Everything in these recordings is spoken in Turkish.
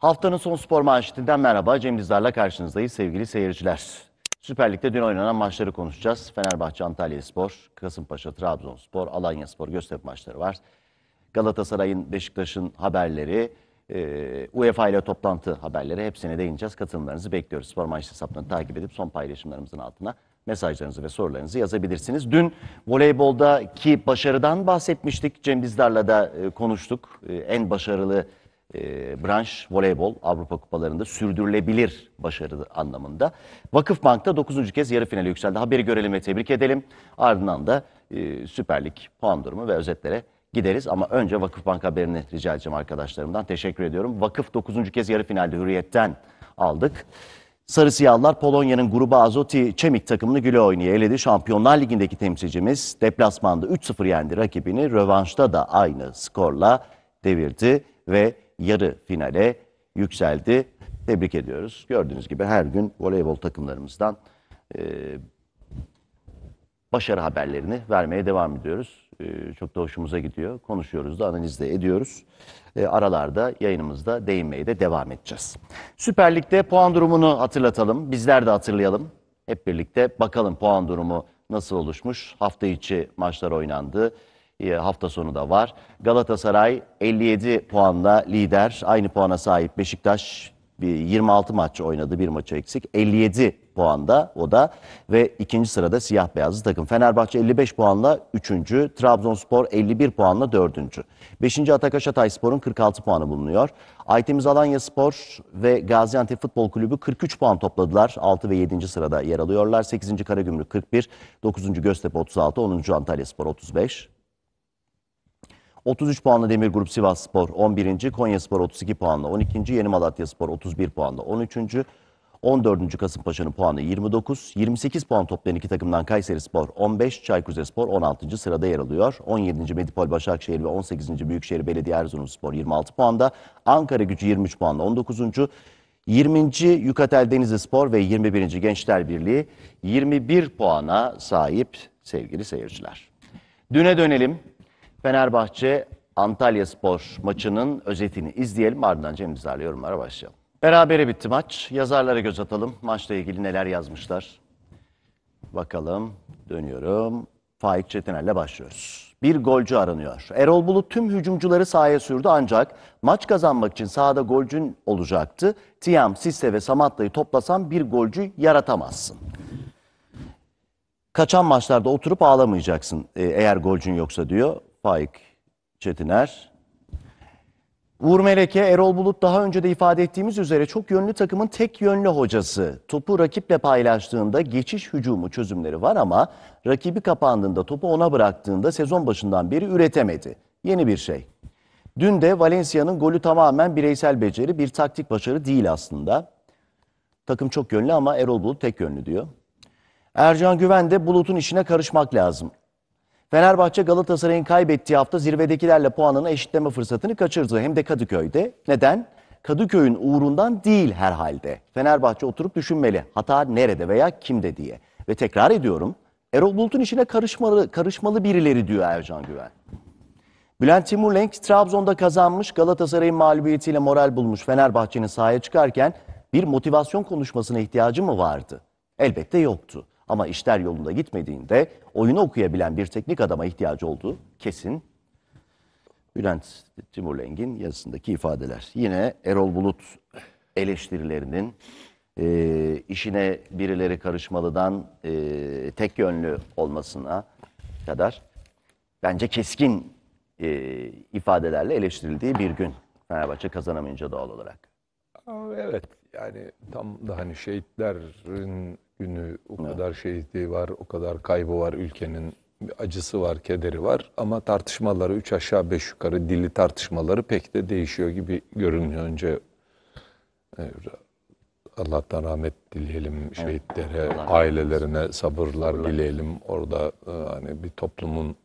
Haftanın son spor manşetinden merhaba. Cem Dizdar'la karşınızdayız sevgili seyirciler. Süper Lig'de dün oynanan maçları konuşacağız. Fenerbahçe Antalya Spor, Kasımpaşa Trabzonspor, Alanya Spor, Göztepe maçları var. Galatasaray'ın, Beşiktaş'ın haberleri, e, UEFA ile toplantı haberleri hepsine değineceğiz. Katılımlarınızı bekliyoruz. Spor manşet hesaplarını takip edip son paylaşımlarımızın altına mesajlarınızı ve sorularınızı yazabilirsiniz. Dün voleyboldaki başarıdan bahsetmiştik. Cem Dizdar'la da e, konuştuk. E, en başarılı e, branş voleybol Avrupa Kupalarında sürdürülebilir başarı anlamında. Vakıfbank'ta 9. kez yarı finale yükseldi. Haberi görelim ve tebrik edelim. Ardından da e, Süper Lig puan durumu ve özetlere gideriz. Ama önce Vakıfbank haberini rica edeceğim arkadaşlarımdan. Teşekkür ediyorum. Vakıf 9. kez yarı finalde Hürriyet'ten aldık. Sarı Siyahlar Polonya'nın grubu Azoti Çemik takımını güle oynaya eledi. Şampiyonlar Ligi'ndeki temsilcimiz deplasmanda 3-0 yendi rakibini. Rövanşta da aynı skorla devirdi ve yarı finale yükseldi. Tebrik ediyoruz. Gördüğünüz gibi her gün voleybol takımlarımızdan e, başarı haberlerini vermeye devam ediyoruz. E, çok da hoşumuza gidiyor. Konuşuyoruz da analiz de ediyoruz. E, aralarda yayınımızda değinmeye de devam edeceğiz. Süper Lig'de puan durumunu hatırlatalım. Bizler de hatırlayalım. Hep birlikte bakalım puan durumu nasıl oluşmuş. Hafta içi maçlar oynandı. E, hafta sonu da var. Galatasaray 57 puanla lider. Aynı puana sahip Beşiktaş 26 maç oynadı. Bir maça eksik. 57 puanda o da ve ikinci sırada siyah beyazlı takım. Fenerbahçe 55 puanla üçüncü. Trabzonspor 51 puanla 4. 5. Atakaş Spor'un 46 puanı bulunuyor. Aytemiz Alanya Spor ve Gaziantep Futbol Kulübü 43 puan topladılar. 6 ve 7. sırada yer alıyorlar. 8. Karagümrük 41, 9. Göztepe 36, 10. Antalya Spor 35. 33 puanlı Demir Grup Sivas Spor 11. Konya Spor 32 puanla 12. Yeni Malatya Spor 31 puanla 13. 14. Kasımpaşa'nın puanı 29. 28 puan toplayan iki takımdan Kayseri Spor 15, Çaykur Rizespor 16. sırada yer alıyor. 17. Medipol Başakşehir ve 18. Büyükşehir Belediye Erzurumspor 26 puanda. Ankara Gücü 23 puanla 19. 20. Yukatel Denizli Spor ve 21. Gençler Birliği 21 puana sahip sevgili seyirciler. Düne dönelim. Fenerbahçe Antalya Spor maçının özetini izleyelim ardından Cem İzler'le yorumlara başlayalım. Berabere bitti maç. Yazarlara göz atalım. Maçla ilgili neler yazmışlar. Bakalım. Dönüyorum. Faik Çetiner'le başlıyoruz. Bir golcü aranıyor. Erol Bulut tüm hücumcuları sahaya sürdü ancak maç kazanmak için sahada golcün olacaktı. Tiam, Siste ve Samatta'yı toplasan bir golcü yaratamazsın. Kaçan maçlarda oturup ağlamayacaksın e, eğer golcün yoksa diyor. Faik Çetiner. Uğur Meleke, Erol Bulut daha önce de ifade ettiğimiz üzere çok yönlü takımın tek yönlü hocası. Topu rakiple paylaştığında geçiş hücumu çözümleri var ama rakibi kapandığında topu ona bıraktığında sezon başından beri üretemedi. Yeni bir şey. Dün de Valencia'nın golü tamamen bireysel beceri, bir taktik başarı değil aslında. Takım çok yönlü ama Erol Bulut tek yönlü diyor. Ercan Güven de Bulut'un işine karışmak lazım. Fenerbahçe Galatasaray'ın kaybettiği hafta zirvedekilerle puanını eşitleme fırsatını kaçırdı. Hem de Kadıköy'de. Neden? Kadıköy'ün uğrundan değil herhalde. Fenerbahçe oturup düşünmeli. Hata nerede veya kimde diye. Ve tekrar ediyorum. Erol Bulut'un işine karışmalı, karışmalı birileri diyor Ercan Güven. Bülent Timur Timurlenk Trabzon'da kazanmış Galatasaray'ın mağlubiyetiyle moral bulmuş Fenerbahçe'nin sahaya çıkarken bir motivasyon konuşmasına ihtiyacı mı vardı? Elbette yoktu. Ama işler yolunda gitmediğinde oyunu okuyabilen bir teknik adama ihtiyacı olduğu kesin. Bülent Timurleng'in yazısındaki ifadeler. Yine Erol Bulut eleştirilerinin e, işine birileri karışmalıdan e, tek yönlü olmasına kadar bence keskin e, ifadelerle eleştirildiği bir gün. Fenerbahçe kazanamayınca doğal olarak. Evet yani tam da hani şehitlerin ünü, o kadar şehitliği var, o kadar kaybı var ülkenin acısı var, kederi var ama tartışmaları üç aşağı beş yukarı dili tartışmaları pek de değişiyor gibi görünüyor. Önce e, Allah'tan rahmet dileyelim şehitlere, ailelerine sabırlar Sabırlar. dileyelim. Orada e, hani bir toplumun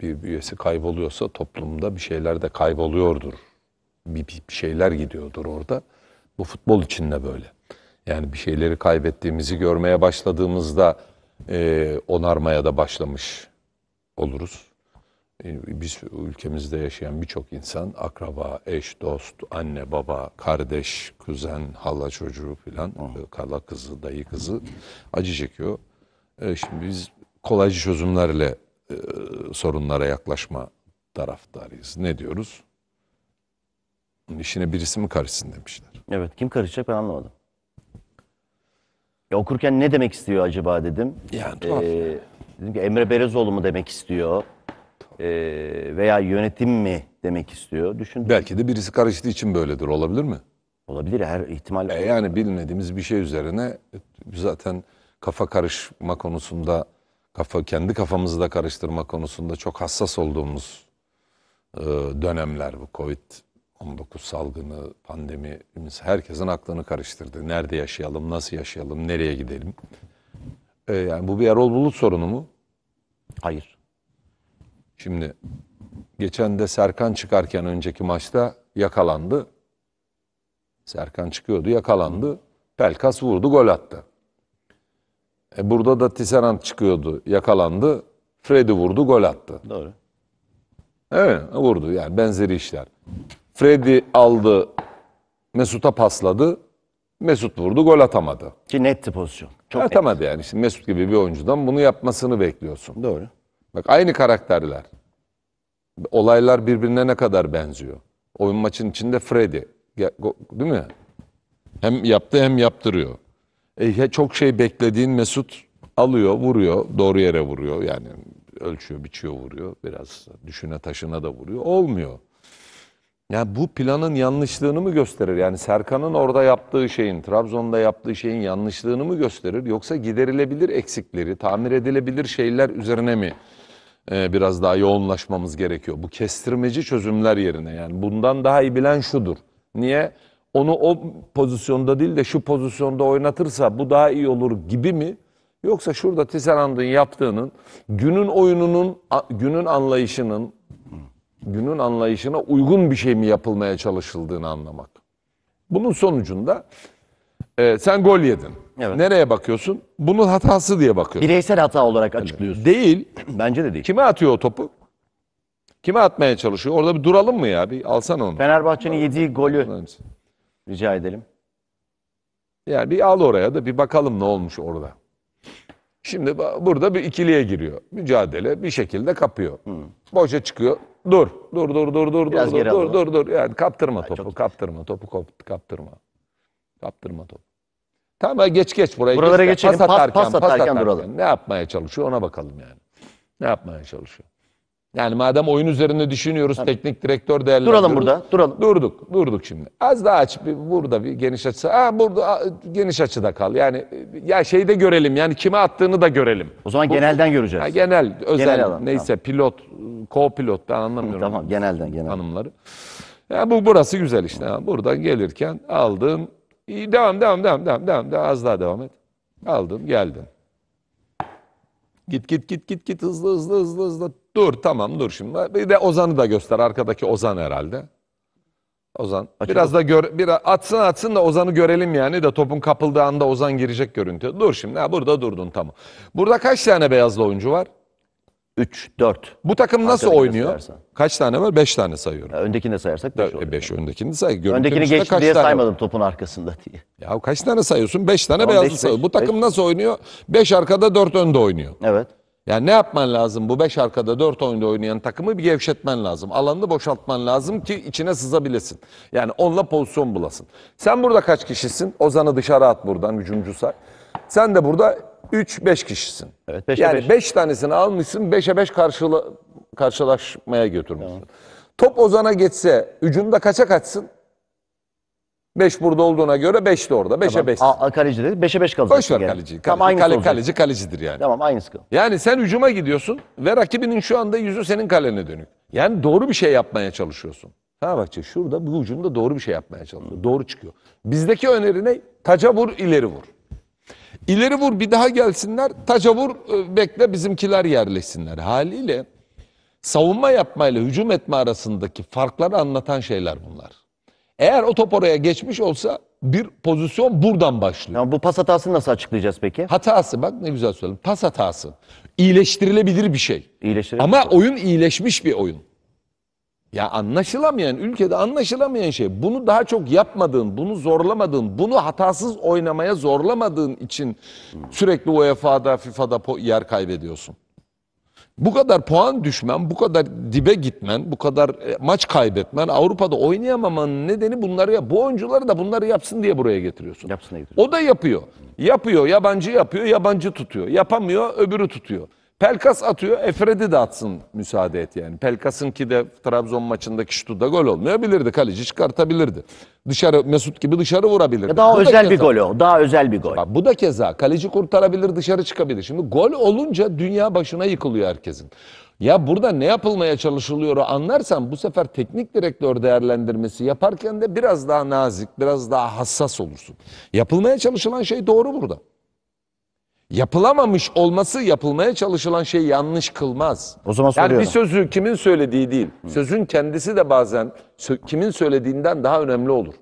bir üyesi kayboluyorsa toplumda bir şeyler de kayboluyordur. Bir, bir şeyler gidiyordur orada. Bu futbol için de böyle. Yani bir şeyleri kaybettiğimizi görmeye başladığımızda e, onarmaya da başlamış oluruz. E, biz ülkemizde yaşayan birçok insan, akraba, eş, dost, anne, baba, kardeş, kuzen, hala çocuğu filan, e, kala kızı, dayı kızı acı çekiyor. E, şimdi biz kolaycı çözümlerle e, sorunlara yaklaşma taraftarıyız. Ne diyoruz? İşine birisi mi karışsın demişler. Evet kim karışacak ben anlamadım. E, okurken ne demek istiyor acaba dedim. Yani tuhaf. Ee, dedim ki Emre Berezoğlu mu demek istiyor? Ee, veya yönetim mi demek istiyor? Düşündüm. Belki de birisi karıştığı için böyledir olabilir mi? Olabilir her ihtimal. E, yani bilmediğimiz bir şey üzerine e, zaten kafa karışma konusunda kafa kendi kafamızı da karıştırma konusunda çok hassas olduğumuz e, dönemler bu Covid 19 salgını, pandemimiz herkesin aklını karıştırdı. Nerede yaşayalım, nasıl yaşayalım, nereye gidelim? Ee, yani bu bir Erol Bulut sorunu mu? Hayır. Şimdi geçen de Serkan çıkarken önceki maçta yakalandı. Serkan çıkıyordu, yakalandı. Pelkas vurdu, gol attı. E burada da Tisserand çıkıyordu, yakalandı. Freddy vurdu, gol attı. Doğru. Evet, vurdu yani benzeri işler. Freddy aldı, Mesut'a pasladı. Mesut vurdu, gol atamadı. Ki netti pozisyon. Çok net. atamadı yani. Şimdi Mesut gibi bir oyuncudan bunu yapmasını bekliyorsun. Doğru. Bak aynı karakterler. Olaylar birbirine ne kadar benziyor. Oyun maçın içinde Freddy. Değil mi? Hem yaptı hem yaptırıyor. E, çok şey beklediğin Mesut alıyor, vuruyor. Doğru yere vuruyor. Yani ölçüyor, biçiyor, vuruyor. Biraz düşüne taşına da vuruyor. Olmuyor. Yani bu planın yanlışlığını mı gösterir? Yani Serkan'ın orada yaptığı şeyin, Trabzon'da yaptığı şeyin yanlışlığını mı gösterir? Yoksa giderilebilir eksikleri, tamir edilebilir şeyler üzerine mi e, biraz daha yoğunlaşmamız gerekiyor? Bu kestirmeci çözümler yerine yani bundan daha iyi bilen şudur. Niye? Onu o pozisyonda değil de şu pozisyonda oynatırsa bu daha iyi olur gibi mi? Yoksa şurada Tisserand'ın yaptığının, günün oyununun, günün anlayışının, günün anlayışına uygun bir şey mi yapılmaya çalışıldığını anlamak. Bunun sonucunda e, sen gol yedin. Evet. Nereye bakıyorsun? Bunun hatası diye bakıyorsun. Bireysel hata olarak açıklıyorsun. Değil. Bence de değil. Kime atıyor o topu? Kime atmaya çalışıyor? Orada bir duralım mı ya? Bir alsana onu. Fenerbahçe'nin yediği golü rica edelim. Yani bir al oraya da bir bakalım ne olmuş orada. Şimdi burada bir ikiliye giriyor. Mücadele bir şekilde kapıyor. Hı. Boşa çıkıyor. Dur. Dur dur dur dur Biraz dur dur dur dur. Yani kaptırma topu, çok- kaptırma topu, kaptırma. Kaptırma topu. Tamam geç geç buraya. Buralara geç geçelim. Pas- pas atarken duralım. Ne yapmaya çalışıyor ona bakalım yani. Ne yapmaya çalışıyor. Yani madem oyun üzerinde düşünüyoruz, Tabii. teknik direktör değerlendiriyoruz. Duralım burada, duralım. Durduk, durduk şimdi. Az daha aç, bir, burada bir geniş açı. Aa, burada geniş açıda kal. Yani ya şeyi de görelim, yani kime attığını da görelim. O zaman Bu, genelden göreceğiz. Ha, genel, özel, genel alan, neyse tamam. pilot, co-pilot ben anlamıyorum. tamam, genelden, genel. Hanımları. Ya bu burası güzel işte. Ha. Buradan gelirken aldım. İyi, devam, devam, devam, devam, devam, devam. Az daha devam et. Aldım, geldim. Git git git git git hızlı hızlı hızlı hızlı Dur tamam dur şimdi. Bir de Ozan'ı da göster. Arkadaki Ozan herhalde. Ozan. Açalım. Biraz da gör, biraz atsın atsın da Ozan'ı görelim yani de topun kapıldığı anda Ozan girecek görüntü. Dur şimdi ha burada durdun tamam. Burada kaç tane beyazlı oyuncu var? 3, 4. Bu takım nasıl Arkadakini oynuyor? Sayarsan. Kaç tane var? 5 tane sayıyorum. Ya, öndekini de sayarsak 5 olur. 5 öndekini de say. Öndekini geçti kaç diye tane saymadım var? topun arkasında diye. Ya kaç tane sayıyorsun? 5 tane Tamam, beyazlı beş, Bu takım beş. nasıl oynuyor? 5 arkada 4 önde oynuyor. Evet. Yani ne yapman lazım bu 5 arkada 4 oyunda oynayan takımı bir gevşetmen lazım. Alanını boşaltman lazım ki içine sızabilesin. Yani onunla pozisyon bulasın. Sen burada kaç kişisin? Ozan'ı dışarı at buradan hücumcu say. Sen de burada 3-5 kişisin. Evet, beşe yani 5 beş. tanesini almışsın 5'e 5 karşıla, karşılaşmaya götürmüşsün. Top Ozan'a geçse hücumda kaça kaçsın? 5 burada olduğuna göre 5 de orada. 5'e 5. Tamam. A, kaleci dedi. 5'e 5 kalacak. Boş ver kaleci. Kaleci, tamam, aynısı kale, kaleci kalecidir yani. Tamam aynı kal. Yani sen hücuma gidiyorsun ve rakibinin şu anda yüzü senin kalene dönük. Yani doğru bir şey yapmaya çalışıyorsun. Ha Fenerbahçe şurada bu ucunda doğru bir şey yapmaya çalışıyor. Hı. Doğru çıkıyor. Bizdeki öneri ne? Taca vur, ileri vur. İleri vur bir daha gelsinler. Taca vur, e, bekle bizimkiler yerleşsinler. Haliyle savunma yapmayla hücum etme arasındaki farkları anlatan şeyler bunlar. Eğer o top oraya geçmiş olsa bir pozisyon buradan başlıyor. Ya bu pas hatasını nasıl açıklayacağız peki? Hatası bak ne güzel söyledim. Pas hatası. İyileştirilebilir bir şey. İyileştirilebilir. Ama şey. oyun iyileşmiş bir oyun. Ya anlaşılamayan, ülkede anlaşılamayan şey. Bunu daha çok yapmadığın, bunu zorlamadığın, bunu hatasız oynamaya zorlamadığın için sürekli UEFA'da, FIFA'da yer kaybediyorsun bu kadar puan düşmen, bu kadar dibe gitmen, bu kadar e, maç kaybetmen, Avrupa'da oynayamamanın nedeni bunları ya bu oyuncuları da bunları yapsın diye buraya getiriyorsun. Yapsın diye getiriyorsun. O da yapıyor. Yapıyor, yabancı yapıyor, yabancı tutuyor. Yapamıyor, öbürü tutuyor. Pelkas atıyor. Efredi de atsın müsaade et yani. Pelkas'ın ki de Trabzon maçındaki şutu da gol olmayabilirdi. Kaleci çıkartabilirdi. Dışarı Mesut gibi dışarı vurabilirdi. Ya daha bu özel bir gol o. Daha özel bir gol. Bak, bu da keza. Kaleci kurtarabilir dışarı çıkabilir. Şimdi gol olunca dünya başına yıkılıyor herkesin. Ya burada ne yapılmaya çalışılıyor anlarsan bu sefer teknik direktör değerlendirmesi yaparken de biraz daha nazik, biraz daha hassas olursun. Yapılmaya çalışılan şey doğru burada yapılamamış olması yapılmaya çalışılan şey yanlış kılmaz. O zaman yani bir sözü kimin söylediği değil. Sözün kendisi de bazen kimin söylediğinden daha önemli olur.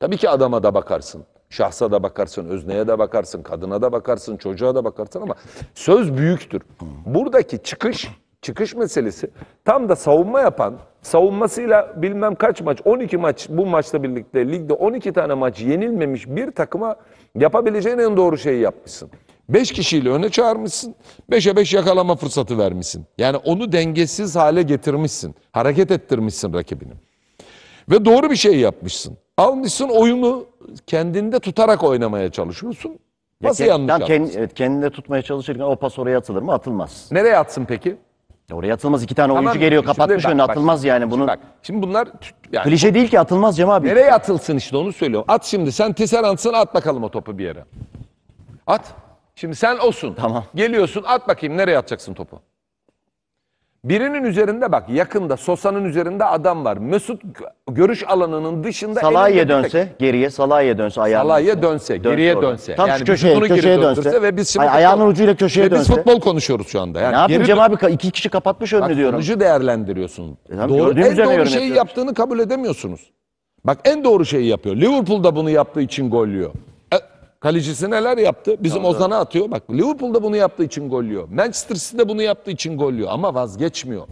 Tabii ki adama da bakarsın. Şahsa da bakarsın, özneye de bakarsın, kadına da bakarsın, çocuğa da bakarsın ama söz büyüktür. Buradaki çıkış, çıkış meselesi tam da savunma yapan, savunmasıyla bilmem kaç maç, 12 maç bu maçla birlikte ligde 12 tane maç yenilmemiş bir takıma yapabileceğin en doğru şeyi yapmışsın. Beş kişiyle öne çağırmışsın. Beşe beş yakalama fırsatı vermişsin. Yani onu dengesiz hale getirmişsin. Hareket ettirmişsin rakibini. Ve doğru bir şey yapmışsın. Almışsın oyunu kendinde tutarak oynamaya çalışıyorsun. Nasıl ya, yanlış tam kend, evet, kendinde tutmaya çalışırken o pas oraya atılır mı? Atılmaz. Nereye atsın peki? Oraya atılmaz. iki tane tamam, oyuncu geliyor kapatmış önüne atılmaz bak, yani. Bunun... Bak, şimdi bunlar... Yani, klişe değil ki atılmaz Cem abi. Nereye atılsın işte onu söylüyorum. At şimdi sen Tisserant'sın at bakalım o topu bir yere. At. Şimdi sen osun. Tamam. Geliyorsun at bakayım nereye atacaksın topu? Birinin üzerinde bak yakında Sosa'nın üzerinde adam var. Mesut görüş alanının dışında Salah'a elinde tek. dönse geriye Salah'a dönse ayağını. Salah'a dönse, Dönse geriye dönse. Tam şu köşeye, köşeye dönse. Ve biz şimdi Ay- ayağının ucuyla köşeye ve biz dönse. futbol konuşuyoruz şu anda. Yani ne yapayım abi iki kişi kapatmış önünü Bak, diyorum. Ucu değerlendiriyorsun. E, tamam, doğru, en doğru yorum şeyi yaptığını kabul edemiyorsunuz. Bak en doğru şeyi yapıyor. Liverpool da bunu yaptığı için gol yiyor. Kalecisi neler yaptı? Bizim Tabii. Ozan'a atıyor. Bak Liverpool'da bunu yaptığı için gollüyor. Manchester City'de bunu yaptığı için gollüyor. Ama vazgeçmiyor.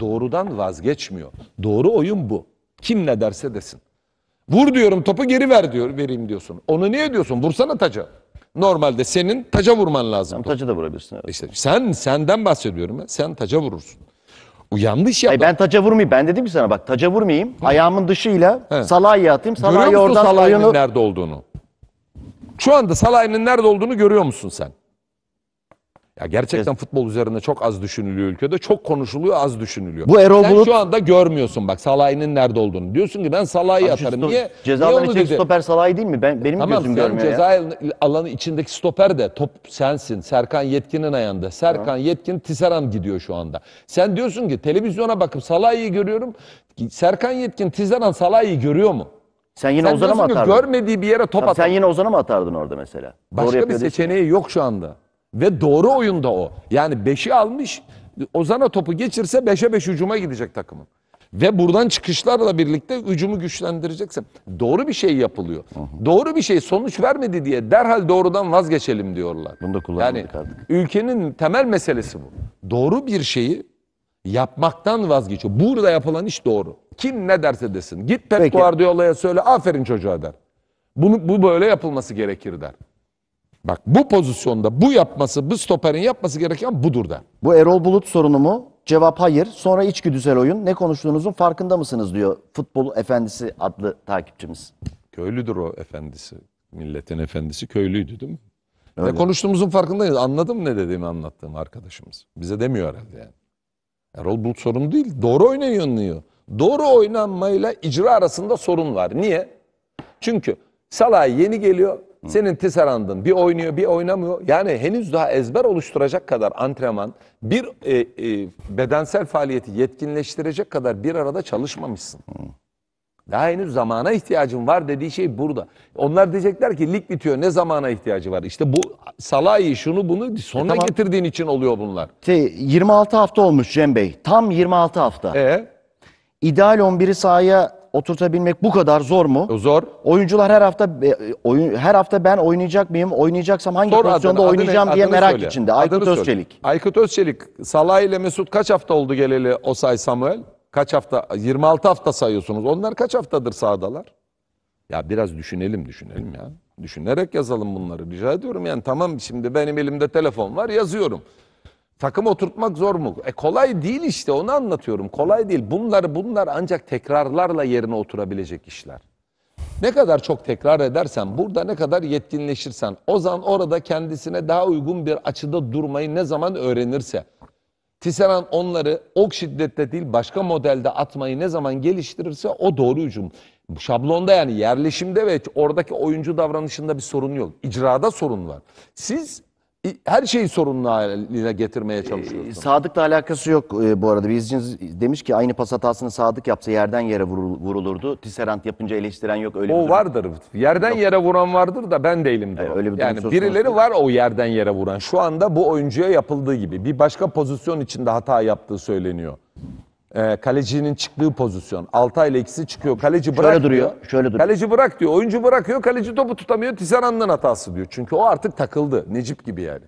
Doğrudan vazgeçmiyor. Doğru oyun bu. Kim ne derse desin. Vur diyorum topu geri ver diyor vereyim diyorsun. Onu niye diyorsun? Vursana taca. Normalde senin taca vurman lazım. Sen topu. taca da vurabilirsin. Evet. İşte sen senden bahsediyorum ben. Sen taca vurursun. O yanlış yaptı. ben taca vurmayayım. Ben dedim ki sana bak taca vurmayayım. Ayağımın dışıyla He. salaya atayım. Salaya oradan Salah'ın oyunu nerede olduğunu? Şu anda Salah'ın nerede olduğunu görüyor musun sen? Ya gerçekten futbol üzerinde çok az düşünülüyor ülkede. Çok konuşuluyor, az düşünülüyor. Bu Erol Sen Bulut- şu anda görmüyorsun bak Salah'ın nerede olduğunu. Diyorsun ki ben Salah'ı atarım. Sto- Niye? Niye Cezadan onu dedi? stoper Salah'ı değil mi? Ben, benim Tamam gözüm sen görmüyor ya. ceza alanı içindeki stoper de top sensin. Serkan Yetkin'in ayağında. Serkan Yetkin Tisaran gidiyor şu anda. Sen diyorsun ki televizyona bakıp Salah'ı görüyorum. Serkan Yetkin Tisaran Salah'ı görüyor mu? Sen yine Ozan'a mı atardın? görmediği bir yere top Tamam, sen yine Ozan'a mı atardın orada mesela? Doğru Başka bir seçeneği yok şu anda. Ve doğru oyunda o. Yani 5'i almış. Ozan'a topu geçirse 5'e 5 hücuma gidecek takımın. Ve buradan çıkışlarla birlikte hücumu güçlendireceksin. Doğru bir şey yapılıyor. Doğru bir şey sonuç vermedi diye derhal doğrudan vazgeçelim diyorlar. Bunu da kullanmadık artık. Ülkenin temel meselesi bu. Doğru bir şeyi yapmaktan vazgeçiyor. Burada yapılan iş doğru. Kim ne derse desin. Git Pep Peki. Guardiola'ya söyle aferin çocuğa der. Bunu, bu böyle yapılması gerekir der. Bak bu pozisyonda bu yapması, bu stoperin yapması gereken budur der. Bu Erol Bulut sorunu mu? Cevap hayır. Sonra içgüdüsel oyun. Ne konuştuğunuzun farkında mısınız diyor Futbol Efendisi adlı takipçimiz. Köylüdür o efendisi. Milletin efendisi köylüydü değil mi? Öyle. Ne konuştuğumuzun farkındayız. Anladım ne dediğimi anlattığım arkadaşımız. Bize demiyor herhalde yani. Erol Bulut sorun değil. Doğru oynanıyor. Doğru oynanmayla icra arasında sorun var. Niye? Çünkü Salah yeni geliyor. Senin tisarandın. Bir oynuyor bir oynamıyor. Yani henüz daha ezber oluşturacak kadar antrenman, bir e, e, bedensel faaliyeti yetkinleştirecek kadar bir arada çalışmamışsın. Hı. Daha henüz zamana ihtiyacım var dediği şey burada. Onlar diyecekler ki lig bitiyor ne zamana ihtiyacı var? İşte bu salayı şunu bunu sonuna e tamam. getirdiğin için oluyor bunlar. Şey, 26 hafta olmuş Cem Bey. Tam 26 hafta. Ee? İdeal 11'i sahaya oturtabilmek bu kadar zor mu? E, zor. Oyuncular her hafta e, oyun her hafta ben oynayacak mıyım? Oynayacaksam hangi Sor pozisyonda adını, oynayacağım adını, diye adını merak söyle. içinde. Aykut adını Özçelik. Söyle. Aykut Özçelik. Salah ile Mesut kaç hafta oldu geleli Osay Samuel? kaç hafta 26 hafta sayıyorsunuz. Onlar kaç haftadır sahadalar? Ya biraz düşünelim düşünelim ya. Düşünerek yazalım bunları. Rica ediyorum yani tamam şimdi benim elimde telefon var yazıyorum. Takım oturtmak zor mu? E kolay değil işte onu anlatıyorum. Kolay değil. Bunlar bunlar ancak tekrarlarla yerine oturabilecek işler. Ne kadar çok tekrar edersen, burada ne kadar yetkinleşirsen, zaman orada kendisine daha uygun bir açıda durmayı ne zaman öğrenirse, Tisserand onları ok şiddette değil başka modelde atmayı ne zaman geliştirirse o doğru hücum. Şablonda yani yerleşimde ve oradaki oyuncu davranışında bir sorun yok. İcrada sorun var. Siz her şeyi sorunlu haline getirmeye ee, çalışıyorsun. Sadık'la alakası yok e, bu arada. Bizcin demiş ki aynı pas hatasını Sadık yapsa yerden yere vurulurdu. Tisserant yapınca eleştiren yok öyle O durum. vardır. Yerden yere vuran vardır da ben değilim o. öyle bir yani konusu birileri var o yerden yere vuran. Şu anda bu oyuncuya yapıldığı gibi bir başka pozisyon içinde hata yaptığı söyleniyor. E, kalecinin çıktığı pozisyon. Altay ile ikisi çıkıyor. Kaleci bırak duruyor. Diyor. Şöyle duruyor. Kaleci bırak diyor. Oyuncu bırakıyor. Kaleci topu tutamıyor. Tisanan'ın hatası diyor. Çünkü o artık takıldı. Necip gibi yani.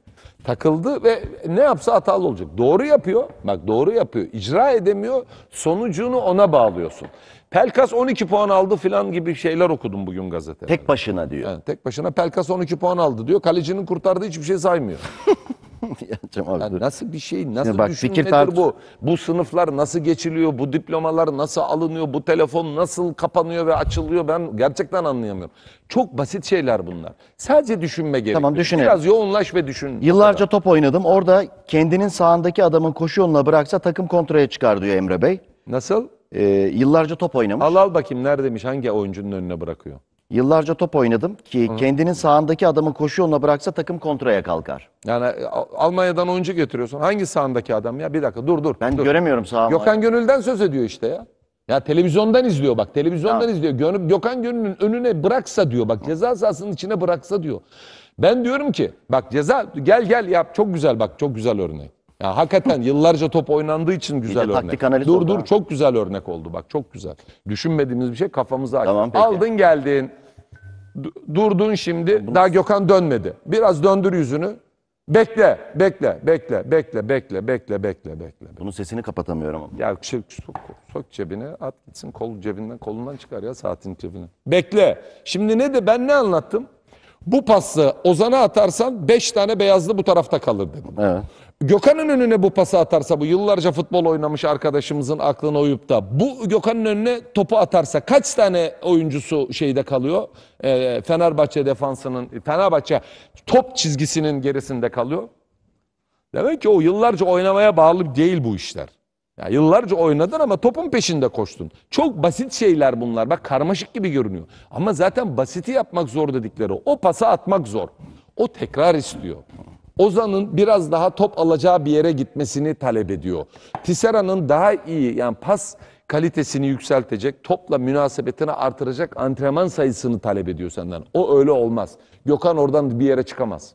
Takıldı ve ne yapsa hatalı olacak. Doğru yapıyor. Bak doğru yapıyor. İcra edemiyor. Sonucunu ona bağlıyorsun. Pelkas 12 puan aldı filan gibi şeyler okudum bugün gazetede. Tek başına diyor. Yani tek başına Pelkas 12 puan aldı diyor. Kalecinin kurtardığı hiçbir şey saymıyor. nasıl bir şey, nasıl bak, düşünmedir bu? Bu sınıflar nasıl geçiliyor, bu diplomalar nasıl alınıyor, bu telefon nasıl kapanıyor ve açılıyor ben gerçekten anlayamıyorum. Çok basit şeyler bunlar. Sadece düşünme gerekiyor. Tamam, düşünelim. Biraz yoğunlaş ve düşün. Yıllarca top oynadım. Orada kendinin sağındaki adamın koşu yoluna bıraksa takım kontraya çıkar diyor Emre Bey. Nasıl? Ee, yıllarca top oynamış. Al al bakayım neredeymiş, hangi oyuncunun önüne bırakıyor? Yıllarca top oynadım ki kendinin sağındaki adamın koşu yoluna bıraksa takım kontraya kalkar. Yani e, Almanya'dan oyuncu getiriyorsun. Hangi sağındaki adam ya? Bir dakika dur dur. Ben dur. göremiyorum sağımı. Gökhan Gönül'den söz ediyor işte ya. Ya televizyondan izliyor bak. Televizyondan izliyor. Gönül, Gökhan Gönül'ün önüne bıraksa diyor. Bak ceza sahasının içine bıraksa diyor. Ben diyorum ki bak ceza gel gel yap çok güzel bak çok güzel örnek. Ya hakikaten yıllarca top oynandığı için güzel örnek. taktik analiz Dur dur çok güzel örnek oldu bak çok güzel. Düşünmediğimiz bir şey kafamıza aktı. Tamam, Aldın geldin. Durdun şimdi. Daha Gökhan dönmedi. Biraz döndür yüzünü. Bekle, bekle, bekle, bekle, bekle, bekle, bekle, bekle. Bunun sesini kapatamıyorum ama. Ya şey, sok, sok cebine at gitsin kol cebinden kolundan çıkar ya saatin cebine. Bekle. Şimdi ne de ben ne anlattım? Bu pası Ozan'a atarsan 5 tane beyazlı bu tarafta kalır dedim. Evet. Gökhan'ın önüne bu pası atarsa bu yıllarca futbol oynamış arkadaşımızın aklına uyup da bu Gökhan'ın önüne topu atarsa kaç tane oyuncusu şeyde kalıyor? E, Fenerbahçe defansının Fenerbahçe top çizgisinin gerisinde kalıyor. Demek ki o yıllarca oynamaya bağlı değil bu işler. Ya yıllarca oynadın ama topun peşinde koştun. Çok basit şeyler bunlar. Bak karmaşık gibi görünüyor. Ama zaten basiti yapmak zor dedikleri o. O pası atmak zor. O tekrar istiyor. Ozan'ın biraz daha top alacağı bir yere gitmesini talep ediyor. Tisera'nın daha iyi yani pas kalitesini yükseltecek, topla münasebetini artıracak antrenman sayısını talep ediyor senden. O öyle olmaz. Gökhan oradan bir yere çıkamaz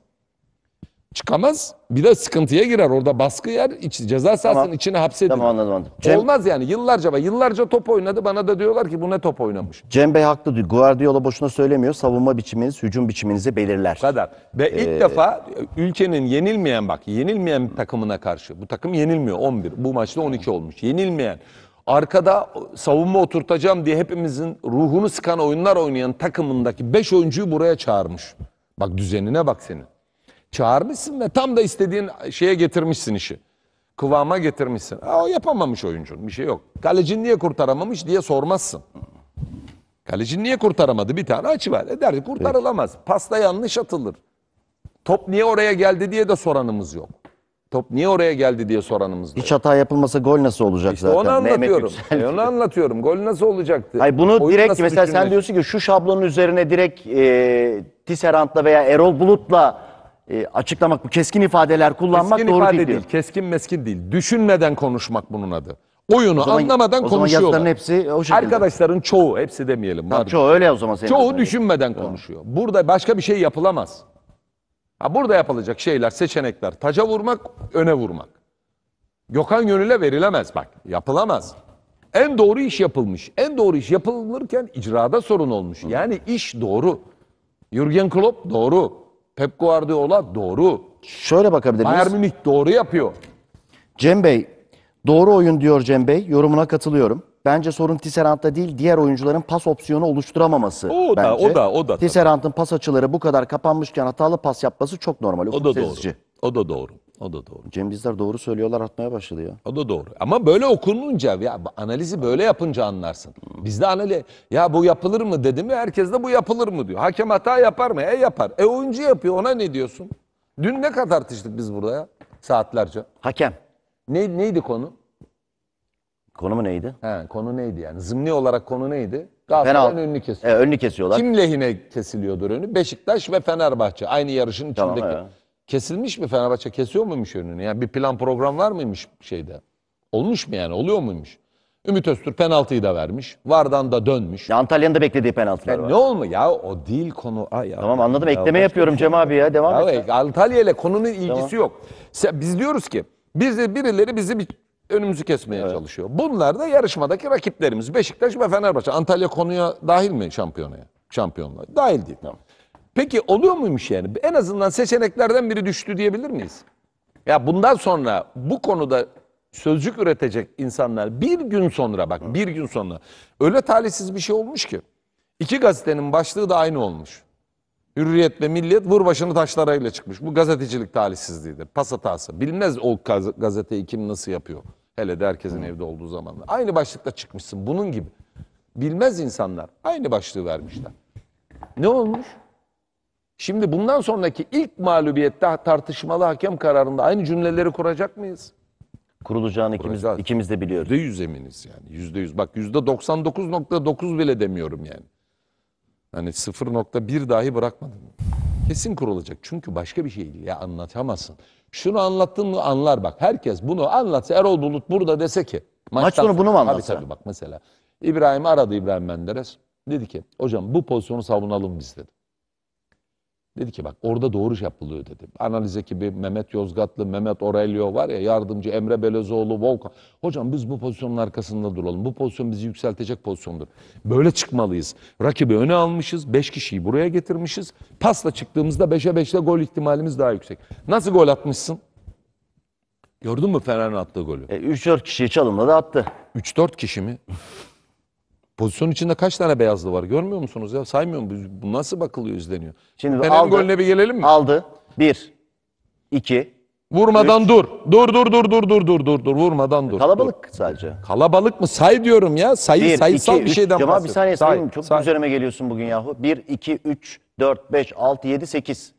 çıkamaz. Bir de sıkıntıya girer. Orada baskı yer. Iç, ceza sahasının Tamam. içine hapsedilir. Tamam anladım anladım. Cem, Olmaz yani. Yıllarca bak, yıllarca top oynadı. Bana da diyorlar ki bu ne top oynamış. Cem Bey haklı. diyor. Guardiola boşuna söylemiyor. Savunma biçiminiz, hücum biçiminizi belirler. Bu kadar. Ve ilk ee, defa ülkenin yenilmeyen bak yenilmeyen takımına karşı bu takım yenilmiyor 11 bu maçta 12 olmuş yenilmeyen arkada savunma oturtacağım diye hepimizin ruhunu sıkan oyunlar oynayan takımındaki 5 oyuncuyu buraya çağırmış. Bak düzenine bak senin. Çağırmışsın ve tam da istediğin şeye getirmişsin işi. Kıvama getirmişsin. Aa, o yapamamış oyuncun bir şey yok. Kalecin niye kurtaramamış diye sormazsın. Kalecin niye kurtaramadı? Bir tane açı var. E der kurtarılamaz. Pasta yanlış atılır. Top niye oraya geldi diye de soranımız yok. Top niye oraya geldi diye soranımız da Hiç yok. hata yapılmasa gol nasıl olacak İşte zaten? onu anlatıyorum. E, onu anlatıyorum. Gol nasıl olacaktı? Hayır bunu Oyun direkt mesela sen düşünecek? diyorsun ki şu şablonun üzerine direk e, Tisserant'la veya Erol Bulut'la ee, açıklamak, bu keskin ifadeler kullanmak keskin doğru ifade değil. değil keskin meskin değil. Düşünmeden konuşmak bunun adı. Oyunu O zaman- anlamadan o zaman konuşuyorlar. hepsi o şekilde. Arkadaşların çoğu, hepsi demeyelim. Tamam, çoğu öyle o zaman. Çoğu anladığın. düşünmeden konuşuyor. Burada başka bir şey yapılamaz. Ha burada yapılacak şeyler, seçenekler. Taca vurmak, öne vurmak. Gökhan Gönül'e verilemez bak. Yapılamaz. En doğru iş yapılmış. En doğru iş yapılırken icrada sorun olmuş. Yani iş doğru. Jürgen Klopp doğru. Pep Guardiola doğru. Şöyle bakabilir Bayern Münih doğru yapıyor. Cem Bey, doğru oyun diyor Cem Bey. Yorumuna katılıyorum. Bence sorun Tisserant'ta değil, diğer oyuncuların pas opsiyonu oluşturamaması. O da, bence. o da, o da. Tisserant'ın pas açıları bu kadar kapanmışken hatalı pas yapması çok normal. O da doğru. O da doğru. O da doğru. Cem bizler doğru söylüyorlar atmaya başladı ya. O da doğru. Ama böyle okununca ya analizi böyle yapınca anlarsın. Biz de anali, ya bu yapılır mı dedim, mi herkes de bu yapılır mı diyor. Hakem hata yapar mı? E yapar. E oyuncu yapıyor ona ne diyorsun? Dün ne kadar tartıştık biz burada ya saatlerce. Hakem. Ne, neydi konu? Konu mu neydi? He, konu neydi yani? Zımni olarak konu neydi? Galatasaray'ın önünü kesiyor. E, önünü kesiyorlar. Kim lehine kesiliyordur önü? Beşiktaş ve Fenerbahçe. Aynı yarışın içindeki. he. Kesilmiş mi Fenerbahçe? Kesiyor muymuş önünü? Yani bir plan program var mıymış şeyde? Olmuş mu yani? Oluyor muymuş? Ümit Öztürk penaltıyı da vermiş. Vardan da dönmüş. Antalya'nın da beklediği penaltılar var. Ne olma ya o değil konu. Ay ya. Tamam anladım. Ya Ekleme yapıyorum şey Cem abi ya. Devam Ya, et. E, Antalya ile konunun ilgisi Tamam. yok. Biz diyoruz ki bizi birileri bizi bir önümüzü kesmeye çalışıyor. Bunlar da yarışmadaki rakiplerimiz Beşiktaş ve Fenerbahçe. Antalya konuya dahil mi şampiyonaya? Şampiyonluğa. Dahil değil. Tamam. Peki oluyor muymuş yani? En azından seçeneklerden biri düştü diyebilir miyiz? Ya bundan sonra bu konuda sözcük üretecek insanlar bir gün sonra bak bir gün sonra öyle talihsiz bir şey olmuş ki iki gazetenin başlığı da aynı olmuş. Hürriyet ve Milliyet vur başını taşlarıyla çıkmış. Bu gazetecilik talihsizliğidir. Pas hatası. Bilmez o gaz gazeteyi kim nasıl yapıyor. Hele de herkesin evde olduğu zaman. Aynı başlıkta çıkmışsın bunun gibi. Bilmez insanlar. Aynı başlığı vermişler. Ne olmuş? Şimdi bundan sonraki ilk mağlubiyette tartışmalı hakem kararında aynı cümleleri kuracak mıyız? Kurulacağını ikimiz, ikimiz de biliyoruz. Yüz eminiz yani. yüzde yüz. Bak yüzde doksan dokuz nokta dokuz bile demiyorum yani. Hani sıfır nokta bir dahi bırakmadım. Kesin kurulacak. Çünkü başka bir şey değil ya anlatamazsın. Şunu anlattın mı anlar bak. Herkes bunu anlatsa Erol Bulut burada dese ki. Maç sonu bunu mu anlatsa? Tabii tabii bak mesela. İbrahim aradı İbrahim Menderes. Dedi ki hocam bu pozisyonu savunalım biz dedi. Dedi ki bak orada doğru şey yapılıyor dedi. Analiz ekibi Mehmet Yozgatlı, Mehmet Aurelio var ya yardımcı Emre Belözoğlu, Volkan. Hocam biz bu pozisyonun arkasında duralım. Bu pozisyon bizi yükseltecek pozisyondur. Böyle çıkmalıyız. Rakibi öne almışız. beş kişiyi buraya getirmişiz. Pasla çıktığımızda beşe beşle gol ihtimalimiz daha yüksek. Nasıl gol atmışsın? Gördün mü Fener'in attığı golü? E, 3-4 kişiyi çalımla da attı. 3-4 kişi mi? Pozisyon içinde kaç tane beyazlı var görmüyor musunuz ya? Saymıyor musunuz? Bu nasıl bakılıyor izleniyor? Şimdi Fener'in aldı, golüne bir gelelim mi? Aldı. Bir. iki, Vurmadan üç. dur. Dur dur dur dur dur dur dur dur. Vurmadan dur. Kalabalık dur. sadece. Kalabalık mı? Say diyorum ya. Sayı bir, sayısal iki, bir şeyden bahsediyorum. Cemal bir saniye say, sayayım. Çok say. üzerime geliyorsun bugün yahu. Bir, iki, üç, dört, beş, altı, yedi, sekiz.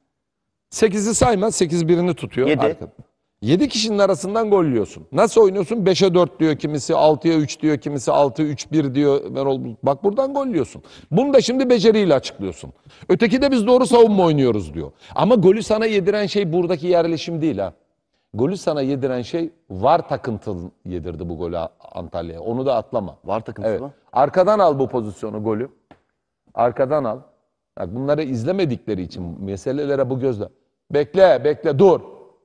Sekizi sayma. Sekiz birini tutuyor. Yedi. Arkada. 7 kişinin arasından gol yiyorsun. Nasıl oynuyorsun? 5'e 4 diyor kimisi, 6'ya 3 diyor kimisi, 6'ya 3 1 diyor. ben Bak buradan gol yiyorsun. Bunu da şimdi beceriyle açıklıyorsun. Öteki de biz doğru savunma oynuyoruz diyor. Ama golü sana yediren şey buradaki yerleşim değil ha. Golü sana yediren şey var takıntın yedirdi bu golü Antalya'ya. Onu da atlama. Var takıntısı evet. mı? Arkadan al bu pozisyonu golü. Arkadan al. Bak bunları izlemedikleri için meselelere bu gözle. Bekle, bekle, dur.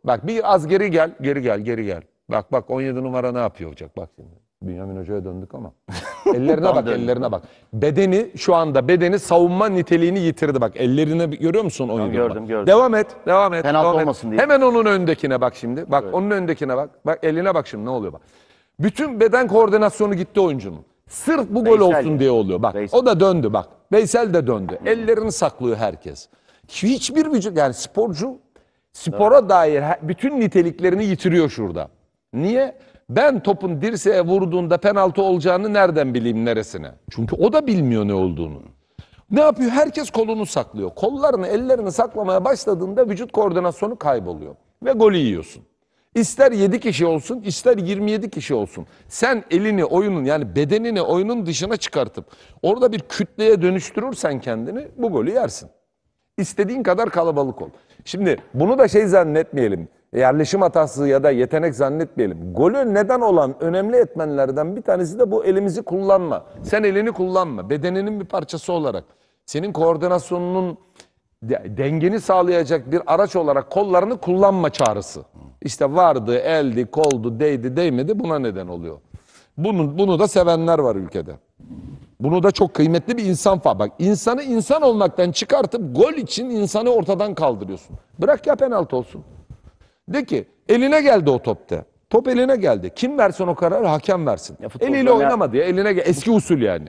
Bak bir az geri gel, geri gel, geri gel. Bak bak 17 numara ne yapıyor olacak bak şimdi. Bünyamin Hoca'ya döndük ama. Ellerine bak, ellerine bak. Bedeni şu anda bedeni savunma niteliğini yitirdi bak. Ellerini görüyor musun 17 Gördüm, gördüm. Devam et, devam et. Penaltı devam et. olmasın diye. Hemen onun öndekine bak şimdi. Bak Evet. onun öndekine bak. Bak eline bak şimdi ne oluyor bak. Bütün beden koordinasyonu gitti oyuncunun. Sırf bu gol olsun ya. diye oluyor bak. Veysel. O da döndü bak. Veysel de döndü. Ellerini saklıyor herkes. Hiçbir vücut yani sporcu Spora evet. dair bütün niteliklerini yitiriyor şurada. Niye? Ben topun dirseğe vurduğunda penaltı olacağını nereden bileyim neresine? Çünkü o da bilmiyor ne olduğunu. Ne yapıyor? Herkes kolunu saklıyor. Kollarını, ellerini saklamaya başladığında vücut koordinasyonu kayboluyor. Ve golü yiyorsun. İster 7 kişi olsun, ister 27 kişi olsun. Sen elini oyunun yani bedenini oyunun dışına çıkartıp orada bir kütleye dönüştürürsen kendini bu golü yersin. İstediğin kadar kalabalık ol. Şimdi bunu da şey zannetmeyelim. Yerleşim hatası ya da yetenek zannetmeyelim. Golü neden olan önemli etmenlerden bir tanesi de bu elimizi kullanma. Sen elini kullanma. Bedeninin bir parçası olarak. Senin koordinasyonunun dengeni sağlayacak bir araç olarak kollarını kullanma çağrısı. İşte vardı, eldi, koldu, değdi, değmedi buna neden oluyor. Bunu, bunu da sevenler var ülkede. Bunu da çok kıymetli bir insan fa. Bak insanı insan olmaktan çıkartıp gol için insanı ortadan kaldırıyorsun. Bırak ya penaltı olsun. De ki eline geldi o topta. Top eline geldi. Kim versin o kararı? Hakem versin. Ya Eliyle ya... oynamadı ya. Eline gel eski usul yani.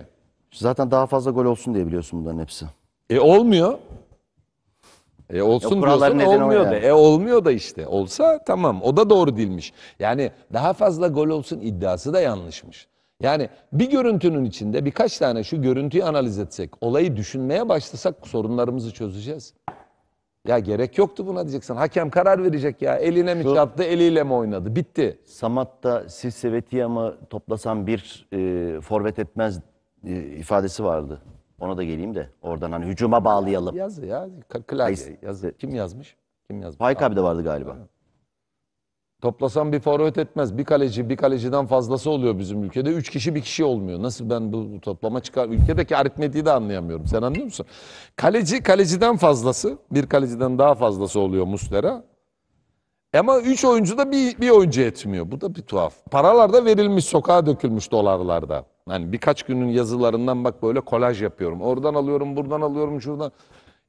Zaten daha fazla gol olsun diye biliyorsun bunların hepsi. E olmuyor. E olsun diyorsun olmuyor yani. da. E olmuyor da işte. Olsa tamam o da doğru dilmiş. Yani daha fazla gol olsun iddiası da yanlışmış. Yani bir görüntünün içinde birkaç tane şu görüntüyü analiz etsek, olayı düşünmeye başlasak sorunlarımızı çözeceğiz. Ya gerek yoktu buna diyeceksin. Hakem karar verecek ya. Eline mi Şu- çarptı, eliyle mi oynadı? Bitti. Samat'ta siz Sevetiyam'ı toplasan bir e, forvet etmez e, ifadesi vardı. Ona da geleyim de oradan hani hücuma bağlayalım. Yaz ya. Ka- Klavye Hayır. Kim yazmış? Kim yazmış? Faik abi de vardı galiba. Toplasan bir forvet etmez. Bir kaleci, bir kaleciden fazlası oluyor bizim ülkede. Üç kişi bir kişi olmuyor. Nasıl ben bu, bu toplama çıkar... Ülkedeki aritmetiği de anlayamıyorum. Sen anlıyor musun? Kaleci, kaleciden fazlası. Bir kaleciden daha fazlası oluyor Muslera. Ama üç oyuncu da bir, bir oyuncu etmiyor. Bu da bir tuhaf. Paralar da verilmiş, sokağa dökülmüş dolarlarda. Hani birkaç günün yazılarından bak böyle kolaj yapıyorum. Oradan alıyorum, buradan alıyorum, şuradan.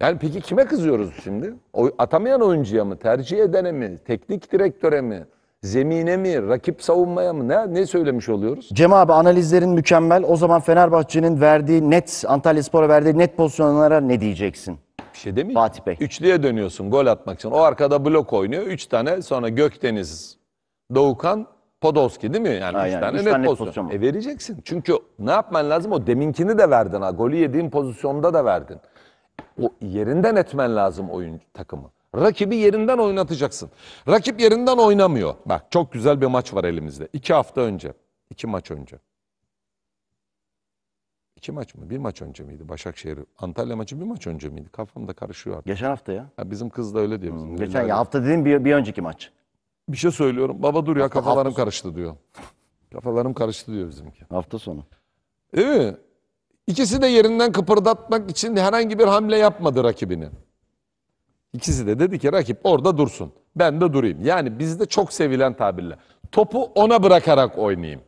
Yani peki kime kızıyoruz şimdi? O, atamayan oyuncuya mı, tercih edene mi, teknik direktöre mi, zemine mi, rakip savunmaya mı? Ne, ne söylemiş oluyoruz? Cem abi analizlerin mükemmel. O zaman Fenerbahçe'nin verdiği net, Antalya Spor'a verdiği net pozisyonlara ne diyeceksin? Bir şey demeyeyim. Fatih Bey. Üçlüye dönüyorsun gol atmak için. O arkada blok oynuyor. Üç tane sonra Gökdeniz, Doğukan, Podolski değil mi? Yani Aynen, üç tane üç net, tane net pozisyon. E vereceksin. Çünkü ne yapman lazım? O deminkini de verdin ha. Golü yediğin pozisyonda da verdin. O yerinden etmen lazım oyun takımı. Rakibi yerinden oynatacaksın. Rakip yerinden oynamıyor. Bak çok güzel bir maç var elimizde. İki hafta önce. iki maç önce. İki maç mı? Bir maç önce miydi Başakşehir? Antalya maçı bir maç önce miydi? Kafamda karışıyor artık. Geçen hafta ya. Ya bizim kız da öyle diyor. Bizim hmm, Geçen ya, hafta dediğim bir, bir önceki maç. Bir şey söylüyorum. Baba dur ya Hafta- kafalarım hafta- karıştı diyor. Kafalarım karıştı diyor bizimki. Hafta sonu. Değil mi? İkisi de yerinden kıpırdatmak için herhangi bir hamle yapmadı rakibini. İkisi de dedi ki rakip orada dursun. Ben de durayım. Yani bizde çok sevilen tabirle. Topu ona bırakarak oynayayım.